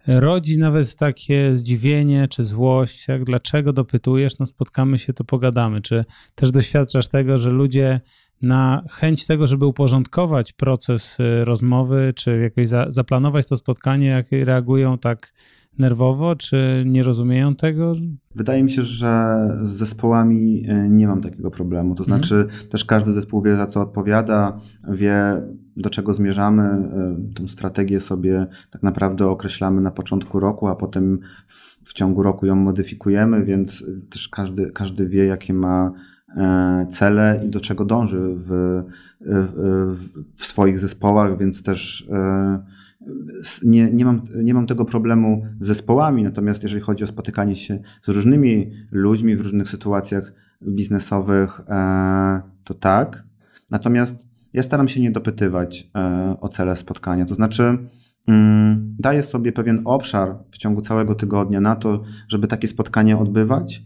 e, rodzi nawet takie zdziwienie czy złość, jak dlaczego dopytujesz, no spotkamy się, to pogadamy. Czy też doświadczasz tego, że ludzie na chęć tego, żeby uporządkować proces y, rozmowy, czy jakoś za, zaplanować to spotkanie, jak reagują tak nerwowo, czy nie rozumieją tego? Wydaje mi się, że z zespołami y, nie mam takiego problemu. To mhm. znaczy, też każdy zespół wie, za co odpowiada, wie, do czego zmierzamy. Y, tą strategię sobie tak naprawdę określamy na początku roku, a potem w, w ciągu roku ją modyfikujemy, więc też każdy, każdy wie, jakie ma E, cele i do czego dąży w, e, e, w, w swoich zespołach, więc też nie, nie, mam, nie mam tego problemu z zespołami, natomiast jeżeli chodzi o spotykanie się z różnymi ludźmi w różnych sytuacjach biznesowych, to tak. Natomiast ja staram się nie dopytywać o cele spotkania. To znaczy, mm, daję sobie pewien obszar w ciągu całego tygodnia na to, żeby takie spotkanie odbywać,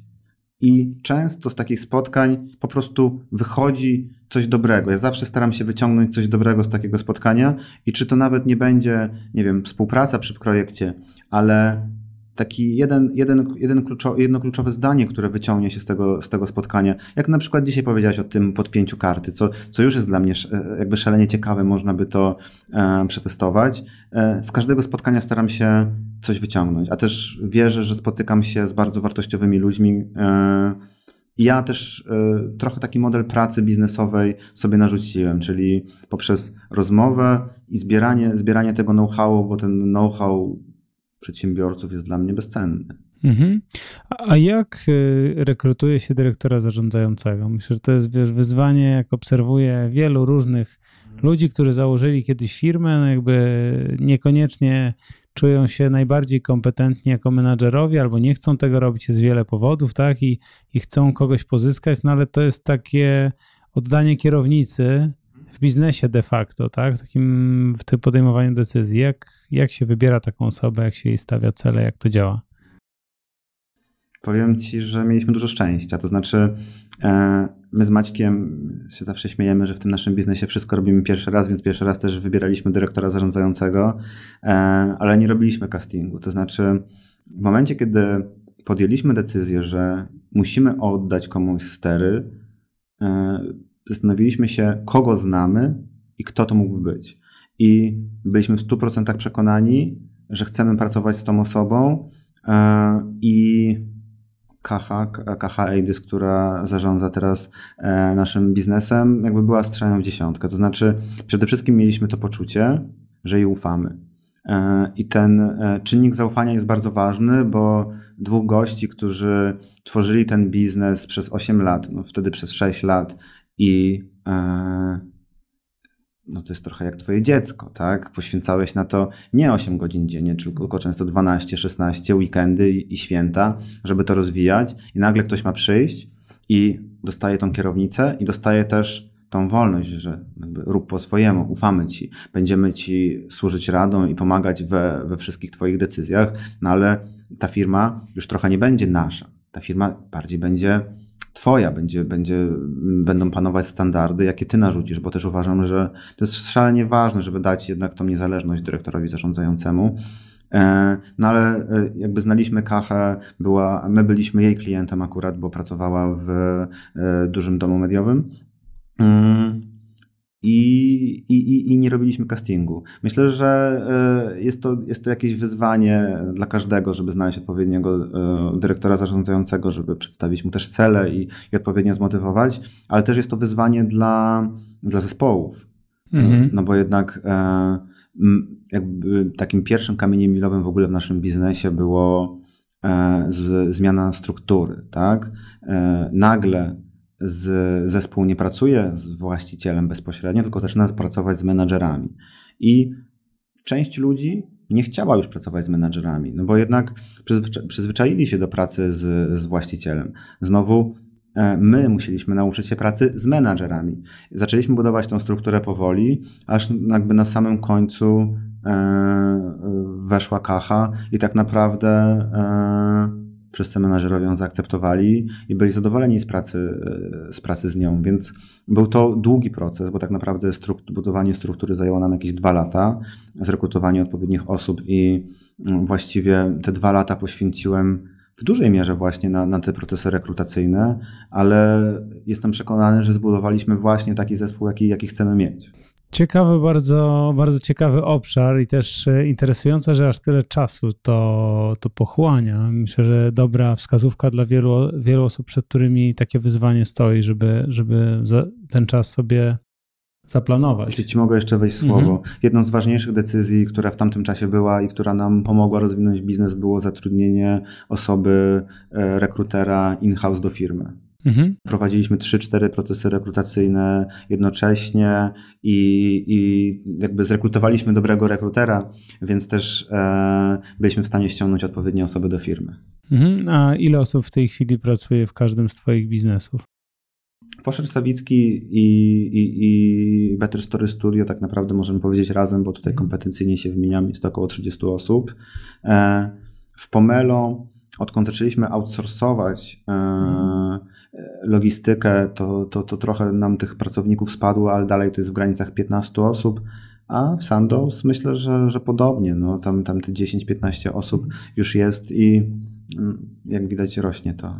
i często z takich spotkań po prostu wychodzi coś dobrego. Ja zawsze staram się wyciągnąć coś dobrego z takiego spotkania i czy to nawet nie będzie, nie wiem, współpraca przy projekcie, ale taki jeden, jeden, jeden kluczo, jedno kluczowe zdanie, które wyciągnie się z tego, z tego spotkania. Jak na przykład dzisiaj powiedziałaś o tym podpięciu karty, co, co już jest dla mnie e, jakby szalenie ciekawe, można by to e, przetestować. E, z każdego spotkania staram się coś wyciągnąć, a też wierzę, że spotykam się z bardzo wartościowymi ludźmi. E, ja też y, trochę taki model pracy biznesowej sobie narzuciłem, czyli poprzez rozmowę i zbieranie, zbieranie tego know-howu, bo ten know-how przedsiębiorców jest dla mnie bezcenny. Mhm. A jak y, rekrutuje się dyrektora zarządzającego? Myślę, że to jest wiesz, wyzwanie, jak obserwuję wielu różnych ludzi, którzy założyli kiedyś firmę, no jakby niekoniecznie czują się najbardziej kompetentni jako menadżerowie, albo nie chcą tego robić, z wiele powodów, tak, i, i chcą kogoś pozyskać, no ale to jest takie oddanie kierownicy w biznesie de facto, tak? Takim w tym podejmowaniu decyzji. Jak, jak się wybiera taką osobę, jak się jej stawia cele, jak to działa? Powiem ci, że mieliśmy dużo szczęścia. To znaczy, e, my z Maćkiem się zawsze śmiejemy, że w tym naszym biznesie wszystko robimy pierwszy raz, więc pierwszy raz też wybieraliśmy dyrektora zarządzającego, e, ale nie robiliśmy castingu. To znaczy, w momencie, kiedy podjęliśmy decyzję, że musimy oddać komuś stery, e, zastanowiliśmy się, kogo znamy i kto to mógłby być. I byliśmy w 100% przekonani, że chcemy pracować z tą osobą e, i Kacha, Kacha Aidis, która zarządza teraz e, naszym biznesem, jakby była strzałem w dziesiątkę. To znaczy, przede wszystkim mieliśmy to poczucie, że jej ufamy. E, I ten czynnik zaufania jest bardzo ważny, bo dwóch gości, którzy tworzyli ten biznes przez 8 lat, no wtedy przez 6 lat i e, no to jest trochę jak twoje dziecko, tak? Poświęcałeś na to nie 8 godzin dziennie, tylko często 12, 16, weekendy i święta, żeby to rozwijać i nagle ktoś ma przyjść i dostaje tą kierownicę i dostaje też tą wolność, że rób po swojemu, ufamy ci, będziemy ci służyć radą i pomagać we, we wszystkich twoich decyzjach, no ale ta firma już trochę nie będzie nasza. Ta firma bardziej będzie twoja, będzie, będzie, będą panować standardy, jakie ty narzucisz, bo też uważam, że to jest szalenie ważne, żeby dać jednak tą niezależność dyrektorowi zarządzającemu. E, no ale e, jakby znaliśmy Kachę, była, my byliśmy jej klientem akurat, bo pracowała w e, dużym domu mediowym. Mm i, i, i nie robiliśmy castingu. Myślę, że e, jest to, jest to jakieś wyzwanie dla każdego, żeby znaleźć odpowiedniego e, dyrektora zarządzającego, żeby przedstawić mu też cele i, i odpowiednio zmotywować, ale też jest to wyzwanie dla, dla zespołów. Mhm. No bo jednak e, jakby takim pierwszym kamieniem milowym w ogóle w naszym biznesie było zmiana struktury, tak? Nagle z, zespół nie pracuje z właścicielem bezpośrednio, tylko zaczyna pracować z menadżerami. I część ludzi nie chciała już pracować z menadżerami, no bo jednak przyzwycza przyzwyczaili się do pracy z, z właścicielem. Znowu e, my musieliśmy nauczyć się pracy z menadżerami. Zaczęliśmy budować tą strukturę powoli, aż jakby na samym końcu e, e, weszła kacha i tak naprawdę wszyscy menadżerowie ją zaakceptowali i byli zadowoleni z pracy, e, z pracy z nią, więc był to długi proces, bo tak naprawdę strukt budowanie struktury zajęło nam jakieś dwa lata, zrekrutowanie odpowiednich osób i mm, właściwie te dwa lata poświęciłem w dużej mierze właśnie na, na, te procesy rekrutacyjne, ale jestem przekonany, że zbudowaliśmy właśnie taki zespół, jaki, jaki chcemy mieć. Ciekawy, bardzo, bardzo ciekawy obszar i też e, interesujące, że aż tyle czasu to, to pochłania. Myślę, że dobra wskazówka dla wielu, wielu osób, przed którymi takie wyzwanie stoi, żeby, żeby ten czas sobie zaplanować. Jeśli ci mogę jeszcze wejść mhm. słowo. Mhm. Jedną z ważniejszych decyzji, która w tamtym czasie była i która nam pomogła rozwinąć biznes, było zatrudnienie osoby, e, rekrutera in-house do firmy. Mhm. Prowadziliśmy 3-4 procesy rekrutacyjne jednocześnie i, i jakby zrekrutowaliśmy dobrego rekrutera, więc też e, byliśmy w stanie ściągnąć odpowiednie osoby do firmy. Mhm. A ile osób w tej chwili pracuje w każdym z Twoich biznesów? Foszer Sawicki i, i, i Better Story Studio tak naprawdę możemy powiedzieć razem, bo tutaj mhm. kompetencyjnie się wymieniamy, jest to około 30 osób. E, w Pomelo odkąd zaczęliśmy outsourcować e, e, logistykę, to, to, to trochę nam tych pracowników spadło, ale dalej to jest w granicach 15 osób. A w Sandows myślę, że, że podobnie. No, tam, tam te 10-15 osób już jest i mm, jak widać rośnie to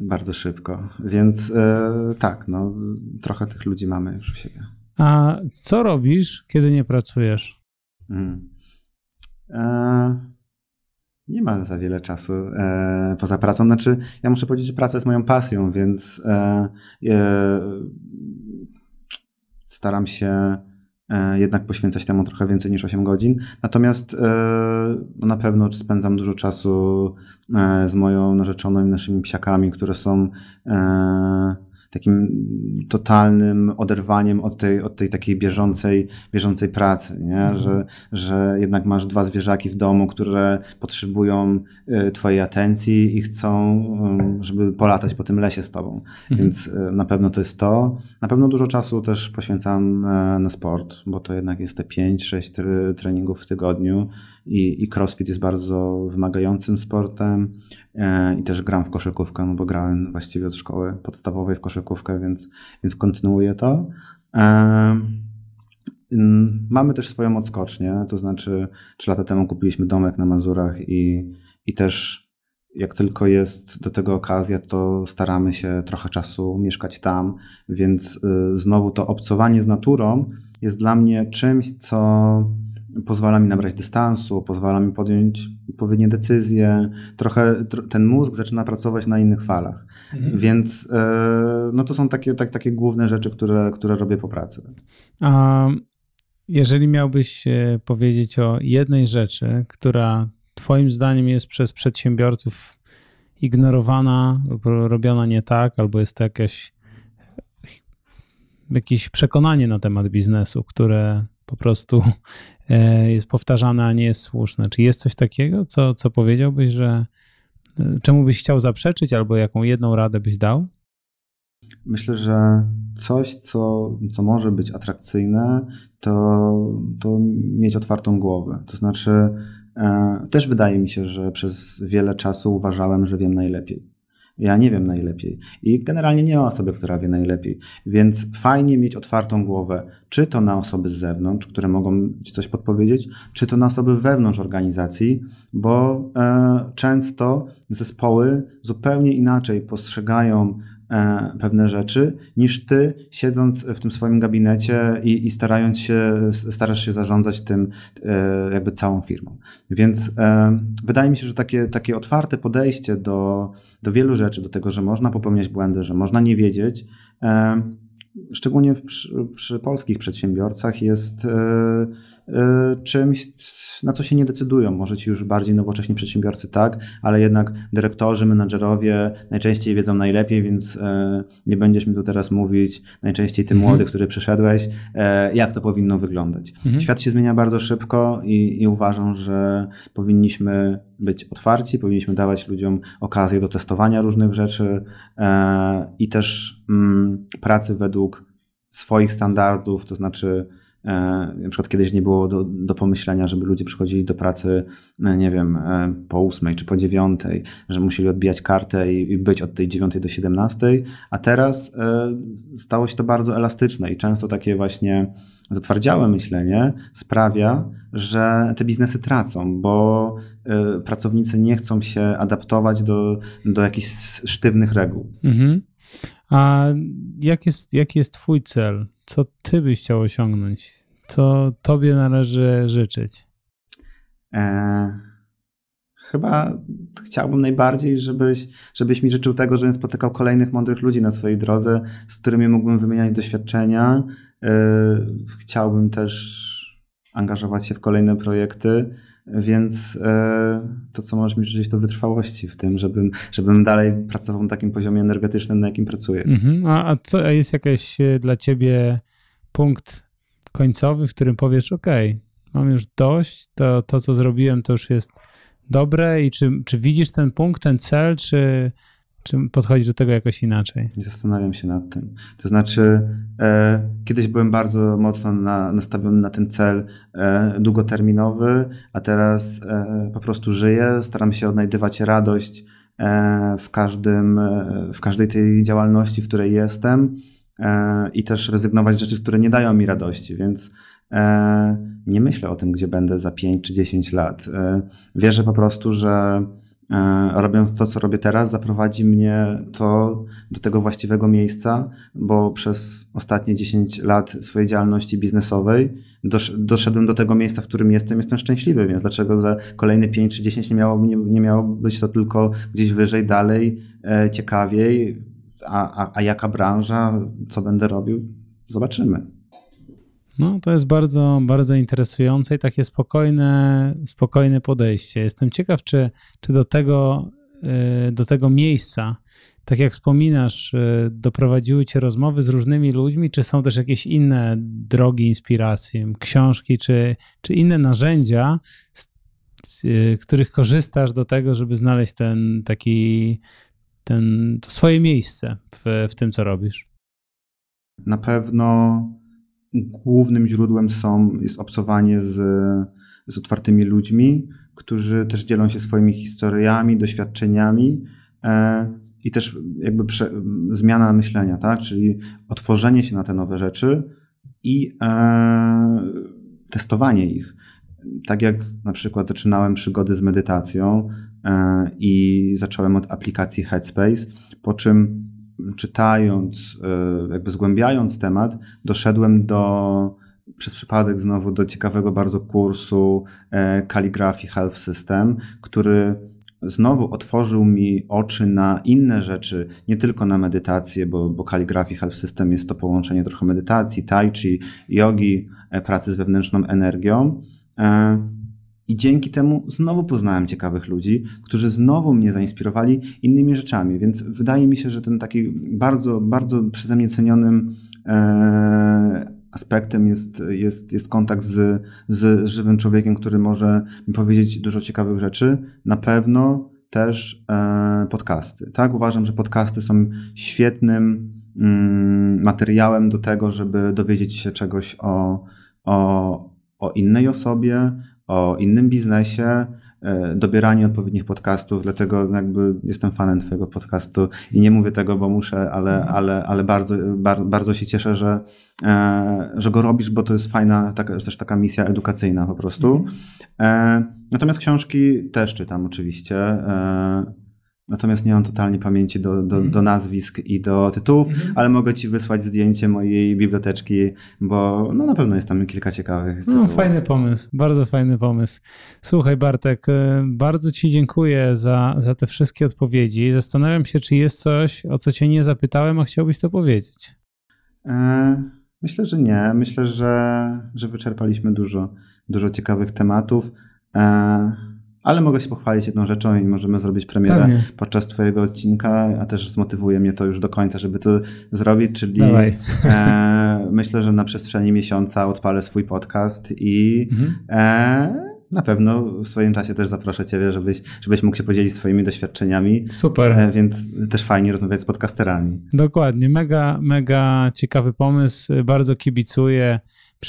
bardzo szybko. Więc e, tak, no, trochę tych ludzi mamy już u siebie. A co robisz, kiedy nie pracujesz? Hmm nie ma za wiele czasu e, poza pracą. Znaczy, ja muszę powiedzieć, że praca jest moją pasją, więc e, e, staram się e, jednak poświęcać temu trochę więcej niż 8 godzin. Natomiast e, no na pewno spędzam dużo czasu e, z moją narzeczoną i naszymi psiakami, które są takim totalnym oderwaniem od tej, od tej takiej bieżącej, bieżącej pracy, nie? Mhm. Że, że jednak masz dwa zwierzaki w domu, które potrzebują e, twojej atencji i chcą, e, żeby polatać po tym lesie z tobą. Mhm. Więc e, na pewno to jest to. Na pewno dużo czasu też poświęcam na sport, bo to jednak jest te 5-6 treningów w tygodniu i, i crossfit jest bardzo wymagającym sportem e, i też gram w koszykówkę, no bo grałem właściwie od szkoły podstawowej w koszykówkę, więc, więc kontynuuję to. E, mamy też swoją odskocznię, to znaczy trzy lata temu kupiliśmy domek na Mazurach i, i też jak tylko jest do tego okazja, to staramy się trochę czasu mieszkać tam, więc y, znowu to obcowanie z naturą jest dla mnie czymś, co pozwala mi nabrać dystansu, pozwala mi podjąć odpowiednie decyzje. Trochę ten mózg zaczyna pracować na innych falach. Mhm. Więc e, no to są takie, tak, takie główne rzeczy, które, które robię po pracy. A jeżeli miałbyś powiedzieć o jednej rzeczy, która Twoim zdaniem jest przez przedsiębiorców ignorowana robiona nie tak, albo jest to jakieś, jakieś przekonanie na temat biznesu, które po prostu E, jest powtarzane, a nie jest słuszne. Czy jest coś takiego, co, co powiedziałbyś, że e, czemu byś chciał zaprzeczyć, albo jaką jedną radę byś dał? Myślę, że coś, co, co może być atrakcyjne, to, to mieć otwartą głowę. To znaczy, e, też wydaje mi się, że przez wiele czasu uważałem, że wiem najlepiej. Ja nie wiem najlepiej. I generalnie nie ma osoby, która wie najlepiej. Więc fajnie mieć otwartą głowę, czy to na osoby z zewnątrz, które mogą ci coś podpowiedzieć, czy to na osoby wewnątrz organizacji, bo e, często zespoły zupełnie inaczej postrzegają E, pewne rzeczy, niż ty siedząc w tym swoim gabinecie i, i starając się, starasz się zarządzać tym e, jakby całą firmą. Więc e, wydaje mi się, że takie, takie otwarte podejście do, do wielu rzeczy, do tego, że można popełniać błędy, że można nie wiedzieć, szczególnie przy, przy polskich przedsiębiorcach jest Y, czymś, na co się nie decydują. Może ci już bardziej nowocześni przedsiębiorcy tak, ale jednak dyrektorzy, menadżerowie najczęściej wiedzą najlepiej, więc e, nie będziesz mi tu teraz mówić, najczęściej ty mhm. młody, który przeszedłeś, e, jak to powinno wyglądać. Mhm. Świat się zmienia bardzo szybko i, i uważam, że powinniśmy być otwarci, powinniśmy dawać ludziom okazję do testowania różnych rzeczy e, i też mm, pracy według swoich standardów, to znaczy E, na przykład kiedyś nie było do, do pomyślenia, żeby ludzie przychodzili do pracy, e, nie wiem, e, po ósmej czy po dziewiątej, że musieli odbijać kartę i, i być od tej dziewiątej do siedemnastej, a teraz stało się to bardzo elastyczne i często takie właśnie zatwardziałe myślenie sprawia, że te biznesy tracą, bo pracownicy nie chcą się adaptować do, do jakichś sztywnych reguł. Mhm. A jak jest, jaki jest Twój cel? Co Ty byś chciał osiągnąć? Co Tobie należy życzyć? E, chyba chciałbym najbardziej, żebyś, żebyś mi życzył tego, żebym spotykał kolejnych mądrych ludzi na swojej drodze, z którymi mógłbym wymieniać doświadczenia. E, chciałbym też angażować się w kolejne projekty. Więc e, to, co możesz mi życzyć, to wytrwałości w tym, żebym, żebym dalej pracował na takim poziomie energetycznym, na jakim pracuję. Mhm. A, a co a jest jakiś e, dla ciebie punkt końcowy, w którym powiesz, OK, mam już dość, to, to co zrobiłem, to już jest dobre i czy, czy widzisz ten punkt, ten cel, czy, czy podchodzisz do tego jakoś inaczej? Zastanawiam się nad tym. To znaczy, e, kiedyś byłem bardzo mocno na, nastawiony na ten cel e, długoterminowy, a teraz e, po prostu żyję, staram się odnajdywać radość e, w, każdym, e, w każdej tej działalności, w której jestem e, i też rezygnować z rzeczy, które nie dają mi radości, więc nie myślę o tym, gdzie będę za 5 czy 10 lat. Wierzę po prostu, że E, robiąc to, co robię teraz, zaprowadzi mnie to do tego właściwego miejsca, bo przez ostatnie 10 lat swojej działalności biznesowej doszedłem do tego miejsca, w którym jestem, jestem szczęśliwy, więc dlaczego za kolejne 5 czy 10 nie miało, nie, nie miało być to tylko gdzieś wyżej, dalej, e, ciekawiej, a, a, a jaka branża, co będę robił, zobaczymy. No, to jest bardzo, bardzo interesujące i takie spokojne, spokojne podejście. Jestem ciekaw, czy, czy do, tego, y, do tego miejsca, tak jak wspominasz, y, doprowadziły cię rozmowy z różnymi ludźmi, czy są też jakieś inne drogi inspiracji, książki, czy, czy inne narzędzia, z, y, których korzystasz do tego, żeby znaleźć ten taki, ten, swoje miejsce w, w tym, co robisz? Na pewno głównym źródłem są, jest obcowanie z, z otwartymi ludźmi, którzy też dzielą się swoimi historiami, doświadczeniami e, i też jakby prze, zmiana myślenia, tak? czyli otworzenie się na te nowe rzeczy i e, testowanie ich. Tak jak na przykład zaczynałem przygody z medytacją e, i zacząłem od aplikacji Headspace, po czym czytając, e, jakby zgłębiając temat, doszedłem do przez przypadek znowu do ciekawego bardzo kursu e, kaligrafii Health System, który znowu otworzył mi oczy na inne rzeczy, nie tylko na medytację, bo, bo kaligrafii Health System jest to połączenie trochę medytacji, tai chi, jogi, e, pracy z wewnętrzną energią i dzięki temu znowu poznałem ciekawych ludzi, którzy znowu mnie zainspirowali innymi rzeczami. Więc wydaje mi się, że ten taki bardzo, bardzo przeze mnie cenionym e, aspektem jest, jest, jest kontakt z, z żywym człowiekiem, który może mi powiedzieć dużo ciekawych rzeczy. Na pewno też e, podcasty. Tak, uważam, że podcasty są świetnym mm, materiałem do tego, żeby dowiedzieć się czegoś o, o, o innej osobie, o innym biznesie, e, dobieranie odpowiednich podcastów, dlatego jakby jestem fanem twojego podcastu i nie mówię tego, bo muszę, ale, mhm. ale, ale bardzo, bar, bardzo się cieszę, że, e, że go robisz, bo to jest fajna, taka, też taka misja edukacyjna po prostu. Mhm. E, natomiast książki też czytam oczywiście. Natomiast nie mam totalnie pamięci do, do, mhm. do nazwisk i do tytułów, mm ale mogę ci wysłać zdjęcie mojej biblioteczki, bo no, na pewno jest tam kilka ciekawych. No, tytułów. No, fajny pomysł, bardzo fajny pomysł. Słuchaj, Bartek, y, bardzo Ci dziękuję za, za te wszystkie odpowiedzi. Zastanawiam się, czy jest coś, o co Cię nie zapytałem, a chciałbyś to powiedzieć. E, myślę, że nie. Myślę, że, że wyczerpaliśmy dużo, dużo ciekawych tematów. E, ale mogę się pochwalić jedną rzeczą i możemy zrobić premierę Pewnie. podczas Twojego odcinka, a też zmotywuje mnie to już do końca, żeby to zrobić, czyli e, myślę, że na przestrzeni miesiąca odpalę swój podcast i mhm. e, na pewno w swoim czasie też zaproszę Ciebie, żebyś, żebyś mógł się podzielić swoimi doświadczeniami. Super. E, więc też fajnie rozmawiać z podcasterami. Dokładnie. Mega, mega ciekawy pomysł. Bardzo kibicuję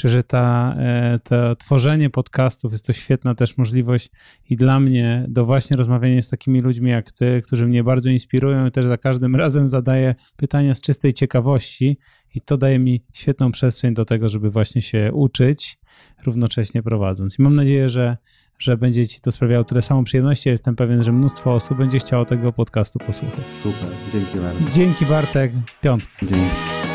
że ta, e, to tworzenie podcastów jest to świetna też możliwość i dla mnie do właśnie rozmawiania z takimi ludźmi jak ty, którzy mnie bardzo inspirują i też za każdym razem zadaję pytania z czystej ciekawości i to daje mi świetną przestrzeń do tego, żeby właśnie się uczyć, równocześnie prowadząc. I mam nadzieję, że, że będzie ci to sprawiało tyle samo przyjemności. Ja jestem pewien, że mnóstwo osób będzie chciało tego podcastu posłuchać. Super, dzięki bardzo. Dzięki Bartek, piątki. Dzięki.